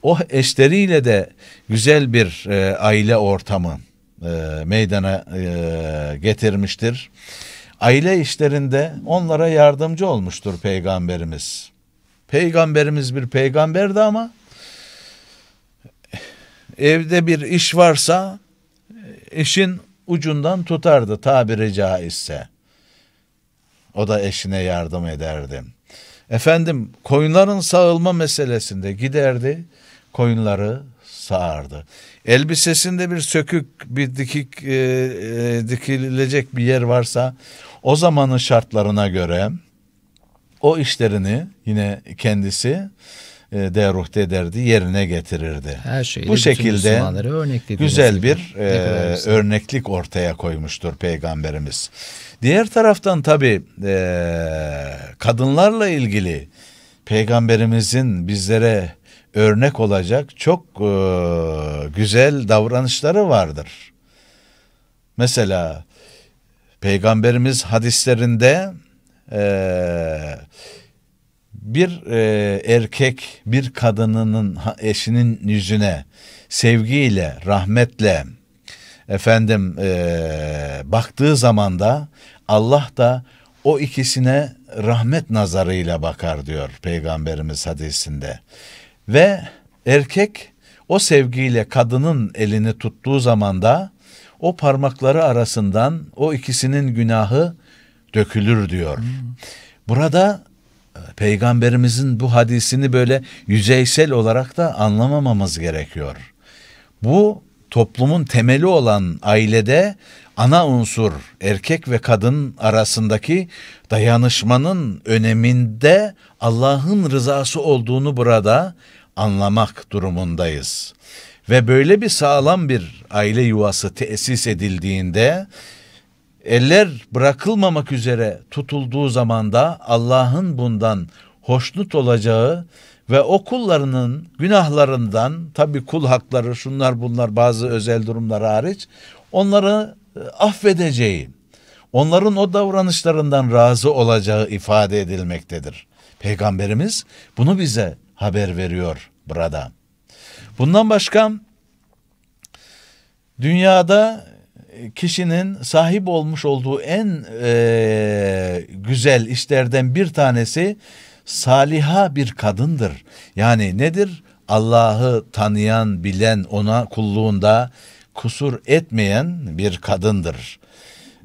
O eşleriyle de güzel bir aile ortamı meydana getirmiştir. Aile işlerinde onlara yardımcı olmuştur peygamberimiz. Peygamberimiz bir peygamberdi ama evde bir iş varsa işin ucundan tutardı tabiri caizse. O da eşine yardım ederdi. Efendim koyunların sağılma meselesinde giderdi, koyunları sağardı. Elbisesinde bir sökük, bir dikik e, e, dikilecek bir yer varsa o zamanın şartlarına göre o işlerini yine kendisi e, de ruhte ederdi, yerine getirirdi. Her şeyi Bu şekilde güzel bir e, örneklik ortaya koymuştur peygamberimiz. Diğer taraftan tabi e, kadınlarla ilgili peygamberimizin bizlere örnek olacak çok e, güzel davranışları vardır. Mesela peygamberimiz hadislerinde eee bir e, erkek bir kadının eşinin yüzüne sevgiyle, rahmetle efendim e, baktığı zaman da Allah da o ikisine rahmet nazarıyla bakar diyor peygamberimiz hadisinde. Ve erkek o sevgiyle kadının elini tuttuğu zaman da o parmakları arasından o ikisinin günahı dökülür diyor. Hmm. Burada peygamberimizin bu hadisini böyle yüzeysel olarak da anlamamamız gerekiyor. Bu toplumun temeli olan ailede ana unsur erkek ve kadın arasındaki dayanışmanın öneminde Allah'ın rızası olduğunu burada anlamak durumundayız. Ve böyle bir sağlam bir aile yuvası tesis edildiğinde eller bırakılmamak üzere tutulduğu zamanda Allah'ın bundan hoşnut olacağı ve o kullarının günahlarından tabi kul hakları şunlar bunlar bazı özel durumlar hariç onları e, affedeceği onların o davranışlarından razı olacağı ifade edilmektedir. Peygamberimiz bunu bize haber veriyor burada. Bundan başka dünyada kişinin sahip olmuş olduğu en e, güzel işlerden bir tanesi saliha bir kadındır. Yani nedir? Allah'ı tanıyan, bilen, ona kulluğunda kusur etmeyen bir kadındır.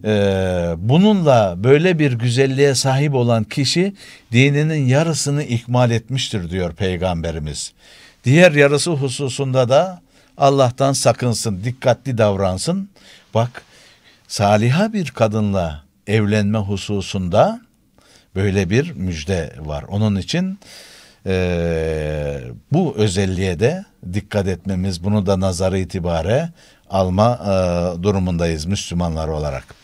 Ee, bununla böyle bir güzelliğe sahip olan kişi dininin yarısını ikmal etmiştir diyor Peygamberimiz. Diğer yarısı hususunda da Allah'tan sakınsın, dikkatli davransın. Bak saliha bir kadınla evlenme hususunda böyle bir müjde var. Onun için e, bu özelliğe de dikkat etmemiz, bunu da nazarı itibare alma e, durumundayız Müslümanlar olarak.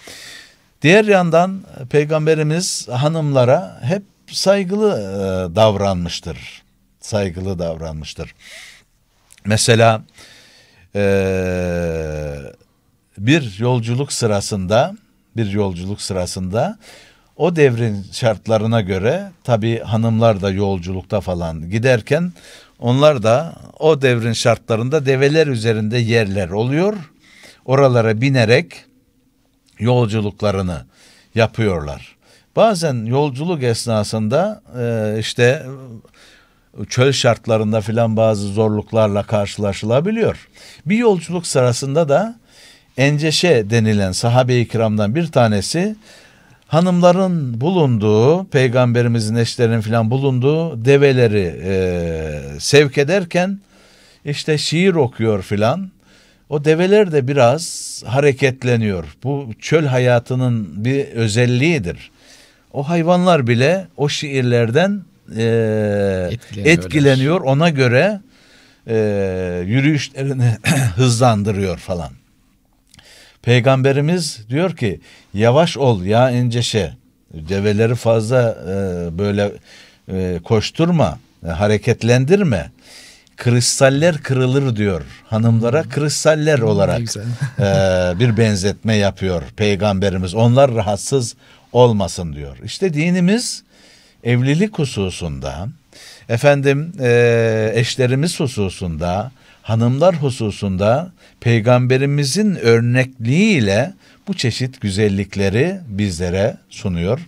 Diğer yandan Peygamberimiz hanımlara hep saygılı e, davranmıştır. Saygılı davranmıştır. Mesela eee bir yolculuk sırasında bir yolculuk sırasında o devrin şartlarına göre tabi hanımlar da yolculukta falan giderken onlar da o devrin şartlarında develer üzerinde yerler oluyor. Oralara binerek yolculuklarını yapıyorlar. Bazen yolculuk esnasında e, işte çöl şartlarında filan bazı zorluklarla karşılaşılabiliyor. Bir yolculuk sırasında da Enceşe denilen sahabe-i kiramdan bir tanesi hanımların bulunduğu peygamberimizin eşlerinin filan bulunduğu develeri e, sevk ederken işte şiir okuyor filan. O develer de biraz hareketleniyor. Bu çöl hayatının bir özelliğidir. O hayvanlar bile o şiirlerden e, etkileniyor. Ona göre e, yürüyüşlerini (clears throat) hızlandırıyor falan. Peygamberimiz diyor ki yavaş ol ya enceşe. Develeri fazla e, böyle e, koşturma, e, hareketlendirme. Kristaller kırılır diyor hanımlara kristaller olarak e, bir benzetme yapıyor peygamberimiz. Onlar rahatsız olmasın diyor. İşte dinimiz evlilik hususunda efendim e, eşlerimiz hususunda hanımlar hususunda peygamberimizin örnekliğiyle bu çeşit güzellikleri bizlere sunuyor.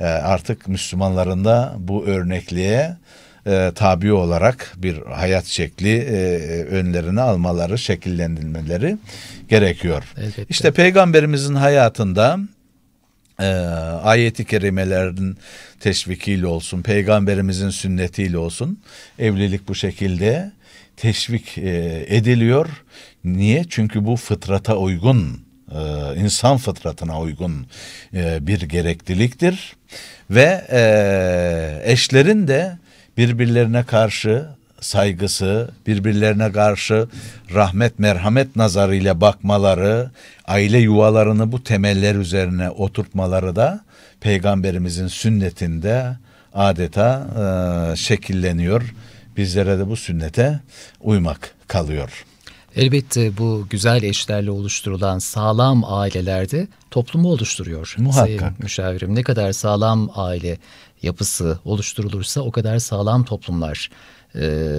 E, artık Müslümanların da bu örnekliğe e, tabi olarak bir hayat şekli e, önlerine almaları, şekillendirmeleri gerekiyor. Elbette. İşte peygamberimizin hayatında e, ayeti kerimelerin teşvikiyle olsun, peygamberimizin sünnetiyle olsun evlilik bu şekilde teşvik e, ediliyor. Niye? Çünkü bu fıtrata uygun, e, insan fıtratına uygun e, bir gerekliliktir. Ve e, eşlerin de birbirlerine karşı saygısı, birbirlerine karşı rahmet merhamet nazarıyla bakmaları, aile yuvalarını bu temeller üzerine oturtmaları da peygamberimizin sünnetinde adeta e, şekilleniyor bizlere de bu sünnete uymak kalıyor. Elbette bu güzel eşlerle oluşturulan sağlam ailelerde toplumu oluşturuyor. Muhakkak. Sayın müşavirim ne kadar sağlam aile yapısı oluşturulursa o kadar sağlam toplumlar e,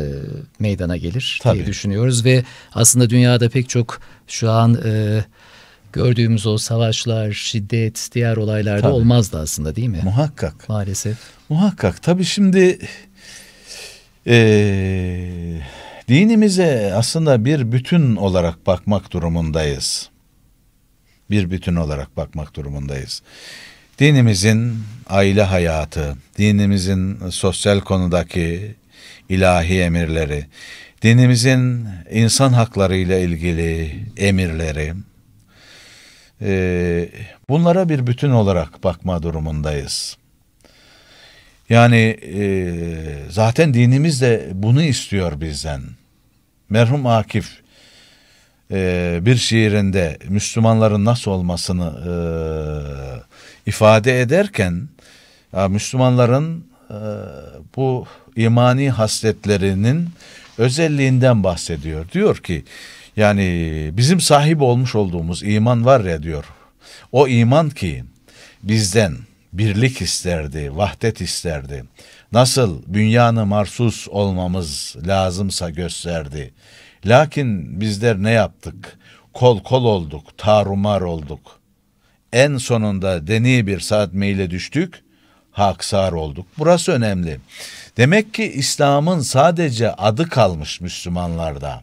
meydana gelir Tabii. diye düşünüyoruz. Ve aslında dünyada pek çok şu an e, gördüğümüz o savaşlar, şiddet, diğer olaylarda Tabii. olmazdı aslında değil mi? Muhakkak. Maalesef. Muhakkak. Tabii şimdi ee, dinimize aslında bir bütün olarak bakmak durumundayız. Bir bütün olarak bakmak durumundayız. Dinimizin aile hayatı, dinimizin sosyal konudaki ilahi emirleri, dinimizin insan hakları ile ilgili emirleri, ee, bunlara bir bütün olarak bakma durumundayız. Yani e, zaten dinimiz de bunu istiyor bizden. Merhum Akif e, bir şiirinde Müslümanların nasıl olmasını e, ifade ederken ya Müslümanların e, bu imani hasletlerinin özelliğinden bahsediyor. Diyor ki yani bizim sahip olmuş olduğumuz iman var ya diyor. O iman ki bizden birlik isterdi, vahdet isterdi. Nasıl dünyanı marsus olmamız lazımsa gösterdi. Lakin bizler ne yaptık? Kol kol olduk, tarumar olduk. En sonunda deni bir saat meyle düştük, haksar olduk. Burası önemli. Demek ki İslam'ın sadece adı kalmış Müslümanlarda.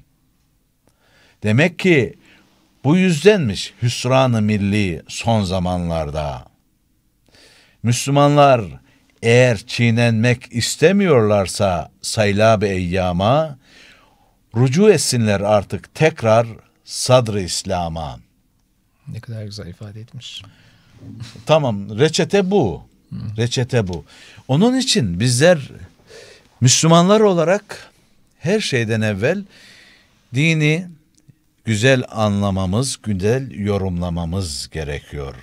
Demek ki bu yüzdenmiş hüsranı milli son zamanlarda.'' Müslümanlar eğer çiğnenmek istemiyorlarsa saylabe eyyama, rucu etsinler artık tekrar sadr-ı İslam'a. Ne kadar güzel ifade etmiş. Tamam reçete bu. Reçete bu. Onun için bizler Müslümanlar olarak her şeyden evvel dini güzel anlamamız, güzel yorumlamamız gerekiyor.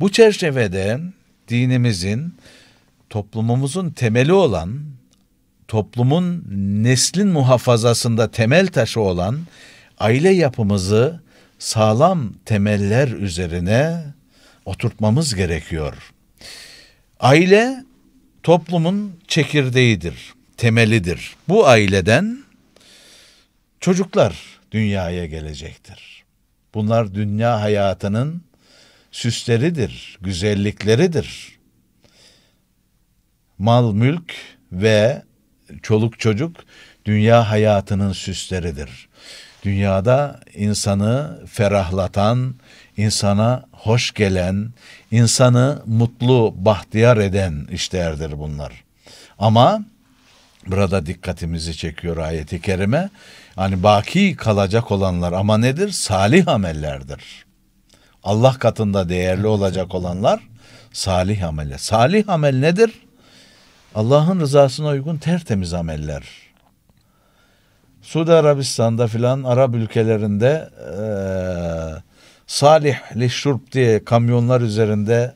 Bu çerçevede dinimizin toplumumuzun temeli olan toplumun neslin muhafazasında temel taşı olan aile yapımızı sağlam temeller üzerine oturtmamız gerekiyor. Aile toplumun çekirdeğidir, temelidir. Bu aileden çocuklar dünyaya gelecektir. Bunlar dünya hayatının süsleridir, güzellikleridir. Mal, mülk ve çoluk çocuk dünya hayatının süsleridir. Dünyada insanı ferahlatan, insana hoş gelen, insanı mutlu, bahtiyar eden işlerdir bunlar. Ama burada dikkatimizi çekiyor ayeti kerime. Hani baki kalacak olanlar ama nedir? Salih amellerdir. Allah katında değerli olacak olanlar salih amele. Salih amel nedir? Allah'ın rızasına uygun tertemiz ameller. Suudi Arabistan'da filan Arap ülkelerinde e, salih lişurp diye kamyonlar üzerinde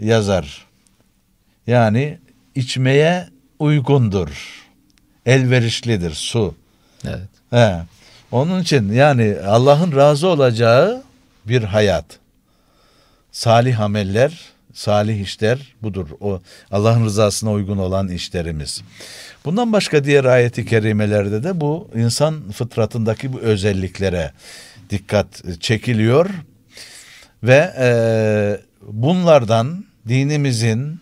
yazar. Yani içmeye uygundur. Elverişlidir su. Evet. He. Onun için yani Allah'ın razı olacağı bir hayat. Salih ameller, salih işler budur. O Allah'ın rızasına uygun olan işlerimiz. Bundan başka diğer ayeti kerimelerde de bu insan fıtratındaki bu özelliklere dikkat e, çekiliyor ve e, bunlardan dinimizin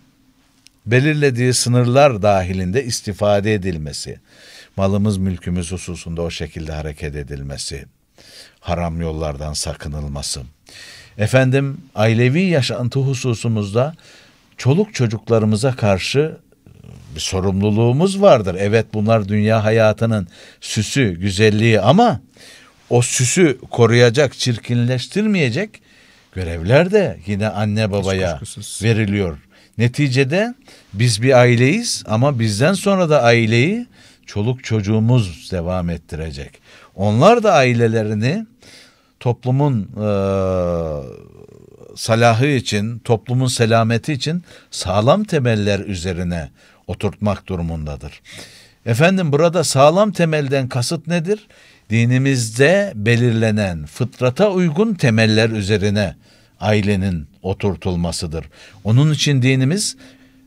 belirlediği sınırlar dahilinde istifade edilmesi, malımız mülkümüz hususunda o şekilde hareket edilmesi haram yollardan sakınılması. Efendim ailevi yaşantı hususumuzda çoluk çocuklarımıza karşı bir sorumluluğumuz vardır. Evet bunlar dünya hayatının süsü, güzelliği ama o süsü koruyacak, çirkinleştirmeyecek görevler de yine anne babaya veriliyor. Neticede biz bir aileyiz ama bizden sonra da aileyi çoluk çocuğumuz devam ettirecek. Onlar da ailelerini toplumun e, salahı için, toplumun selameti için sağlam temeller üzerine oturtmak durumundadır. Efendim burada sağlam temelden kasıt nedir? Dinimizde belirlenen fıtrata uygun temeller üzerine ailenin oturtulmasıdır. Onun için dinimiz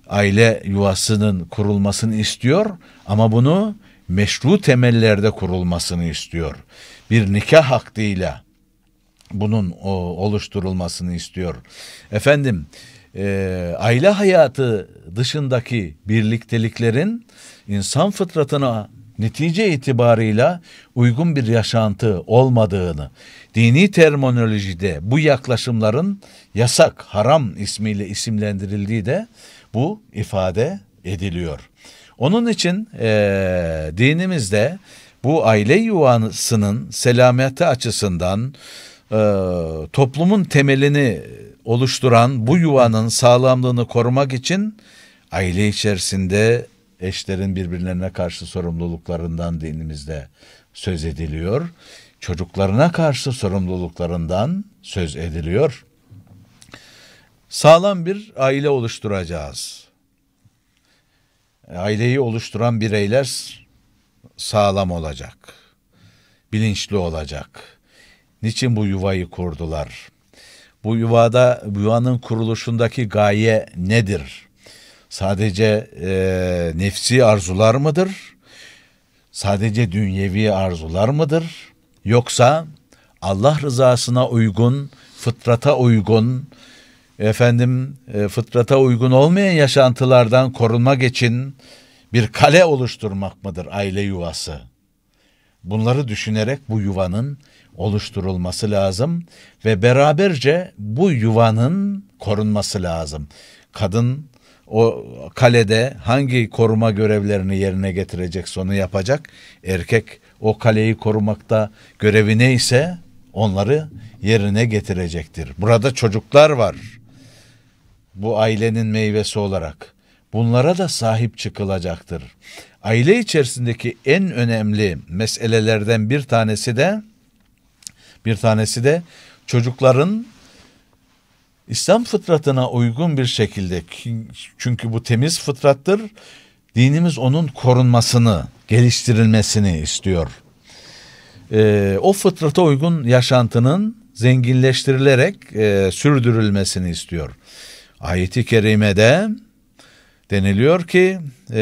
aile yuvasının kurulmasını istiyor ama bunu meşru temellerde kurulmasını istiyor. Bir nikah hakkıyla bunun o, oluşturulmasını istiyor. Efendim e, aile hayatı dışındaki birlikteliklerin insan fıtratına netice itibarıyla uygun bir yaşantı olmadığını, dini terminolojide bu yaklaşımların yasak, haram ismiyle isimlendirildiği de bu ifade ediliyor. Onun için e, dinimizde bu aile yuvasının selameti açısından e, toplumun temelini oluşturan bu yuvanın sağlamlığını korumak için aile içerisinde eşlerin birbirlerine karşı sorumluluklarından dinimizde söz ediliyor. Çocuklarına karşı sorumluluklarından söz ediliyor. Sağlam bir aile oluşturacağız aileyi oluşturan bireyler sağlam olacak. Bilinçli olacak. Niçin bu yuvayı kurdular? Bu yuvada yuvanın kuruluşundaki gaye nedir? Sadece e, nefsi arzular mıdır? Sadece dünyevi arzular mıdır? Yoksa Allah rızasına uygun, fıtrata uygun, efendim e, fıtrata uygun olmayan yaşantılardan korunmak için bir kale oluşturmak mıdır aile yuvası? Bunları düşünerek bu yuvanın oluşturulması lazım ve beraberce bu yuvanın korunması lazım. Kadın o kalede hangi koruma görevlerini yerine getirecek sonu yapacak. Erkek o kaleyi korumakta görevi neyse onları yerine getirecektir. Burada çocuklar var bu ailenin meyvesi olarak. Bunlara da sahip çıkılacaktır. Aile içerisindeki en önemli meselelerden bir tanesi de bir tanesi de çocukların İslam fıtratına uygun bir şekilde çünkü bu temiz fıtrattır. Dinimiz onun korunmasını, geliştirilmesini istiyor. Ee, o fıtrata uygun yaşantının zenginleştirilerek e, sürdürülmesini istiyor. Ayeti kerimede deniliyor ki e,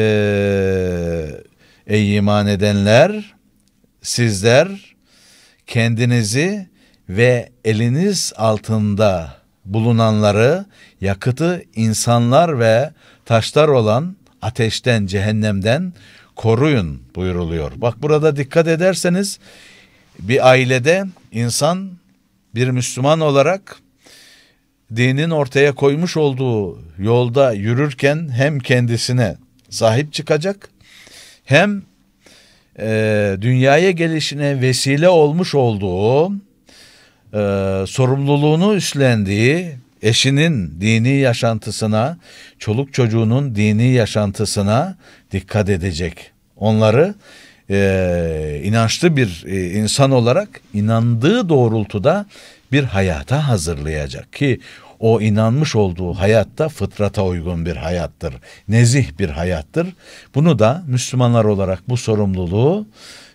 ey iman edenler sizler kendinizi ve eliniz altında bulunanları yakıtı insanlar ve taşlar olan ateşten cehennemden koruyun buyuruluyor. Bak burada dikkat ederseniz bir ailede insan bir Müslüman olarak dinin ortaya koymuş olduğu yolda yürürken hem kendisine sahip çıkacak hem e, dünyaya gelişine vesile olmuş olduğu e, sorumluluğunu üstlendiği eşinin dini yaşantısına, çoluk çocuğunun dini yaşantısına dikkat edecek. Onları e, inançlı bir e, insan olarak inandığı doğrultuda bir hayata hazırlayacak ki o inanmış olduğu hayatta fıtrata uygun bir hayattır. Nezih bir hayattır. Bunu da Müslümanlar olarak bu sorumluluğu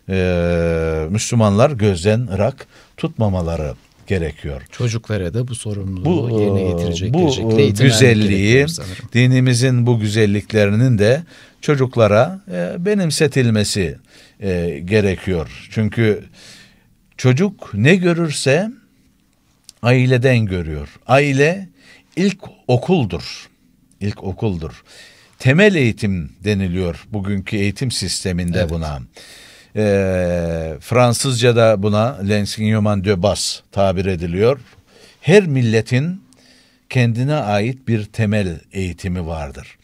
e, Müslümanlar gözden ırak tutmamaları gerekiyor. Çocuklara da bu sorumluluğu bu, yerine e, getirecek. Bu e, güzelliği, dinimizin bu güzelliklerinin de çocuklara e, benimsetilmesi e, gerekiyor. Çünkü çocuk ne görürse aileden görüyor. Aile ilk okuldur. İlk okuldur. Temel eğitim deniliyor bugünkü eğitim sisteminde evet. buna. Ee, Fransızca'da buna l'enseignement de base tabir ediliyor. Her milletin kendine ait bir temel eğitimi vardır.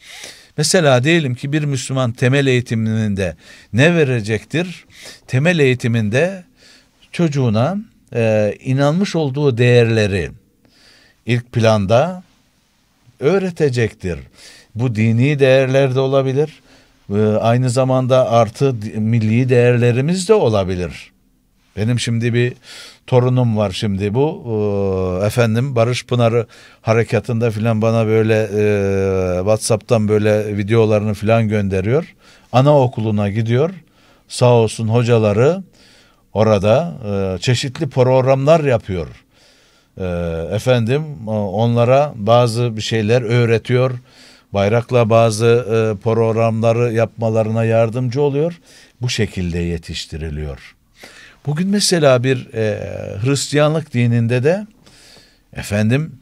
Mesela diyelim ki bir Müslüman temel eğitiminde ne verecektir? Temel eğitiminde çocuğuna e, inanmış olduğu değerleri ilk planda öğretecektir. Bu dini değerler de olabilir. E, aynı zamanda artı milli değerlerimiz de olabilir. Benim şimdi bir torunum var şimdi bu e, efendim Barış Pınarı harekatında filan bana böyle e, WhatsApp'tan böyle videolarını filan gönderiyor. Anaokuluna gidiyor. Sağ olsun hocaları orada e, çeşitli programlar yapıyor. E, efendim onlara bazı bir şeyler öğretiyor. Bayrakla bazı e, programları yapmalarına yardımcı oluyor. Bu şekilde yetiştiriliyor. Bugün mesela bir e, Hristiyanlık dininde de efendim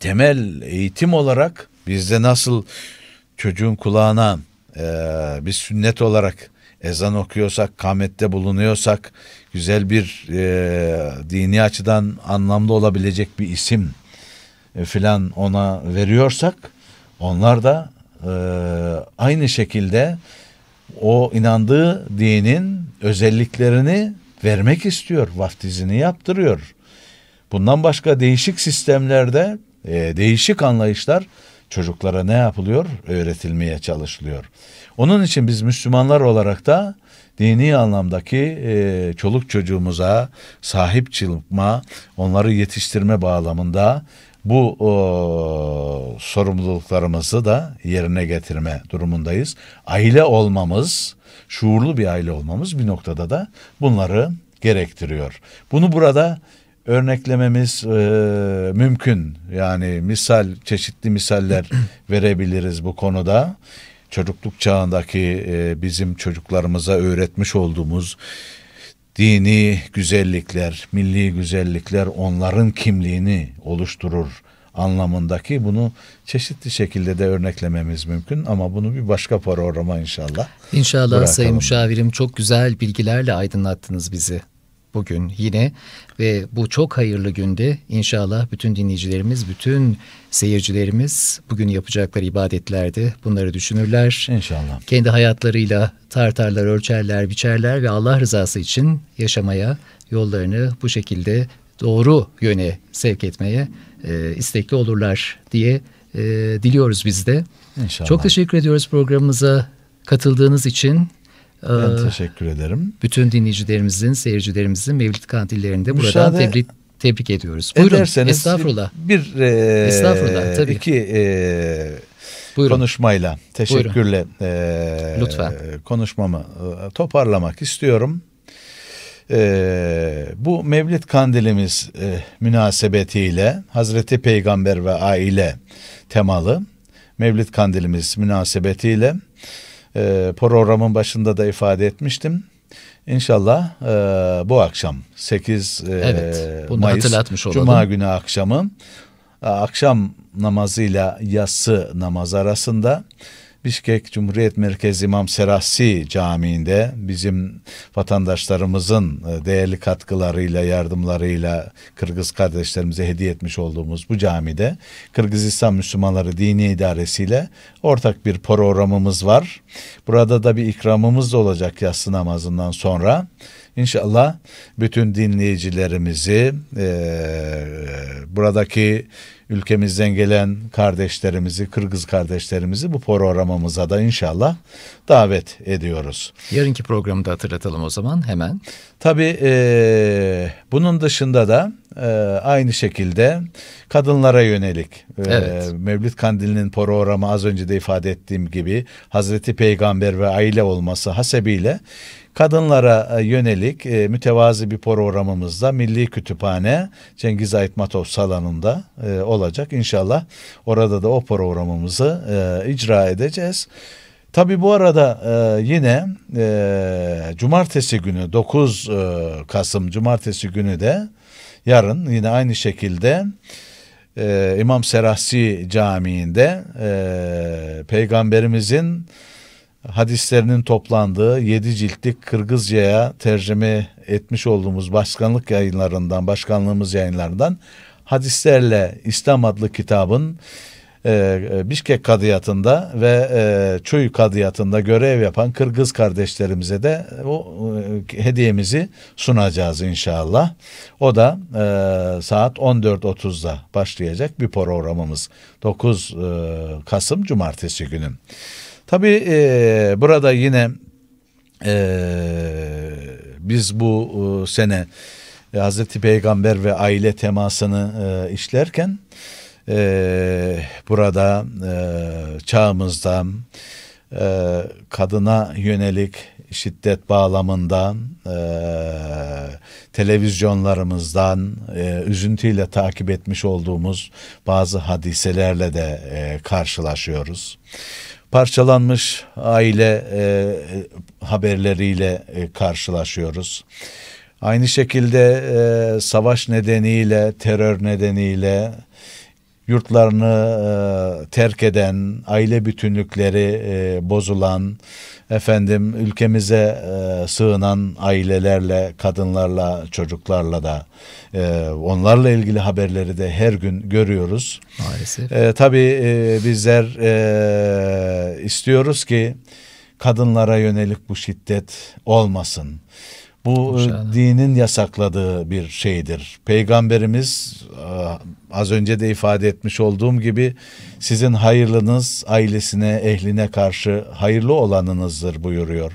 temel eğitim olarak bizde nasıl çocuğun kulağına e, bir sünnet olarak ezan okuyorsak, kamette bulunuyorsak, güzel bir e, dini açıdan anlamlı olabilecek bir isim e, filan ona veriyorsak, onlar da e, aynı şekilde o inandığı dinin özelliklerini vermek istiyor, vaftizini yaptırıyor. Bundan başka değişik sistemlerde, e, değişik anlayışlar çocuklara ne yapılıyor? Öğretilmeye çalışılıyor. Onun için biz Müslümanlar olarak da dini anlamdaki e, çoluk çocuğumuza sahip çıkma, onları yetiştirme bağlamında bu o, sorumluluklarımızı da yerine getirme durumundayız. Aile olmamız, şuurlu bir aile olmamız bir noktada da bunları gerektiriyor. Bunu burada örneklememiz e, mümkün. Yani misal çeşitli misaller (clears throat) verebiliriz bu konuda. Çocukluk çağındaki e, bizim çocuklarımıza öğretmiş olduğumuz dini güzellikler, milli güzellikler onların kimliğini oluşturur anlamındaki bunu çeşitli şekilde de örneklememiz mümkün ama bunu bir başka programa inşallah. İnşallah bırakalım. sayın müşavirim çok güzel bilgilerle aydınlattınız bizi bugün yine ve bu çok hayırlı günde inşallah bütün dinleyicilerimiz, bütün seyircilerimiz bugün yapacakları ibadetlerde bunları düşünürler. İnşallah. Kendi hayatlarıyla tartarlar, ölçerler, biçerler ve Allah rızası için yaşamaya yollarını bu şekilde doğru yöne sevk etmeye e, istekli olurlar diye e, diliyoruz biz de. İnşallah. Çok teşekkür ediyoruz programımıza katıldığınız için. Ben ee, teşekkür ederim. Bütün dinleyicilerimizin, seyircilerimizin Mevlid Kandilleri'ni de buradan tebrik tebrik ediyoruz. Buyurun. Ederseniz Estağfurullah. Bir e, Estağfurullah, tabii. iki e, Buyurun. konuşmayla teşekkürle e, Lütfen. konuşmamı e, toparlamak istiyorum. E, bu Mevlid Kandilimiz e, münasebetiyle Hazreti Peygamber ve aile temalı Mevlid Kandilimiz münasebetiyle e, programın başında da ifade etmiştim. İnşallah e, bu akşam 8 e, evet, bunu Mayıs hatırlatmış Cuma günü akşamı e, akşam namazıyla yatsı namaz arasında Bişkek Cumhuriyet Merkezi İmam Serasi Camii'nde bizim vatandaşlarımızın e, değerli katkılarıyla, yardımlarıyla Kırgız kardeşlerimize hediye etmiş olduğumuz bu camide Kırgızistan Müslümanları Dini İdaresi ile ortak bir programımız var. Burada da bir ikramımız da olacak yatsı namazından sonra. İnşallah bütün dinleyicilerimizi e, buradaki ülkemizden gelen kardeşlerimizi, Kırgız kardeşlerimizi bu programımıza da inşallah davet ediyoruz. Yarınki programı da hatırlatalım o zaman hemen. Tabii e, bunun dışında da e, aynı şekilde kadınlara yönelik e, evet. Mevlid Kandili'nin programı az önce de ifade ettiğim gibi Hazreti Peygamber ve aile olması hasebiyle Kadınlara e, yönelik e, mütevazi bir programımızda Milli Kütüphane Cengiz Aytmatov salonunda e, olacak. İnşallah orada da o programımızı e, icra edeceğiz. Tabii bu arada yine e, cumartesi günü 9 e, Kasım cumartesi günü de yarın yine aynı şekilde İmam Serahsi Camii'nde peygamberimizin hadislerinin toplandığı 7 ciltlik Kırgızca'ya tercüme etmiş olduğumuz başkanlık yayınlarından, başkanlığımız yayınlarından hadislerle İslam adlı kitabın e, e Bişkek kadıyatında ve e, Çoy kadıyatında görev yapan Kırgız kardeşlerimize de o e, hediyemizi sunacağız inşallah. O da e, saat 14.30'da başlayacak bir programımız. 9 e, Kasım Cumartesi günü. Tabii e, burada yine e, biz bu e, sene Hazreti Peygamber ve aile temasını e, işlerken e, burada e, çağımızda e, kadına yönelik şiddet bağlamından, e, televizyonlarımızdan e, üzüntüyle takip etmiş olduğumuz bazı hadiselerle de e, karşılaşıyoruz. Parçalanmış aile e, haberleriyle e, karşılaşıyoruz. Aynı şekilde e, savaş nedeniyle, terör nedeniyle, yurtlarını e, terk eden, aile bütünlükleri e, bozulan, efendim ülkemize e, sığınan ailelerle, kadınlarla, çocuklarla da e, onlarla ilgili haberleri de her gün görüyoruz. Maalesef. E, tabii e, bizler e, istiyoruz ki kadınlara yönelik bu şiddet olmasın. Bu e, İnşallah. dinin yasakladığı bir şeydir. Peygamberimiz e, az önce de ifade etmiş olduğum gibi sizin hayırlınız ailesine, ehline karşı hayırlı olanınızdır buyuruyor.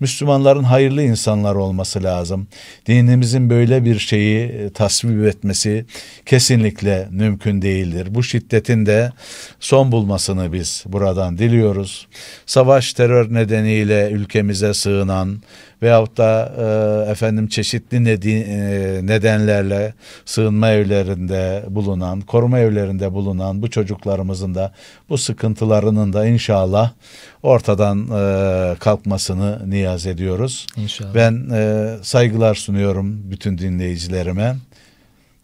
Müslümanların hayırlı insanlar olması lazım. Dinimizin böyle bir şeyi e, tasvip etmesi kesinlikle mümkün değildir. Bu şiddetin de son bulmasını biz buradan diliyoruz. Savaş terör nedeniyle ülkemize sığınan veyahut da e, efendim çeşitli e, nedenlerle sığınma evlerinde bulunan, koruma evlerinde bulunan bu çocuklarımızın da bu sıkıntılarının da inşallah ortadan e, kalkmasını niyaz ediyoruz. İnşallah. Ben e, saygılar sunuyorum bütün dinleyicilerime.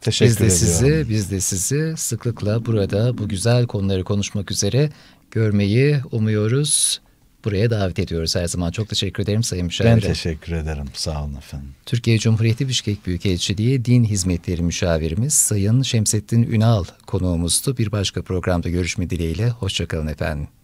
Teşekkür biz de ediyorum. sizi, biz de sizi sıklıkla burada bu güzel konuları konuşmak üzere görmeyi umuyoruz buraya davet ediyoruz her zaman. Çok teşekkür ederim Sayın Müşavir. Ben teşekkür ederim. Sağ olun efendim. Türkiye Cumhuriyeti Bişkek Büyükelçiliği Din Hizmetleri Müşavirimiz Sayın Şemsettin Ünal konuğumuzdu. Bir başka programda görüşme dileğiyle. Hoşçakalın efendim.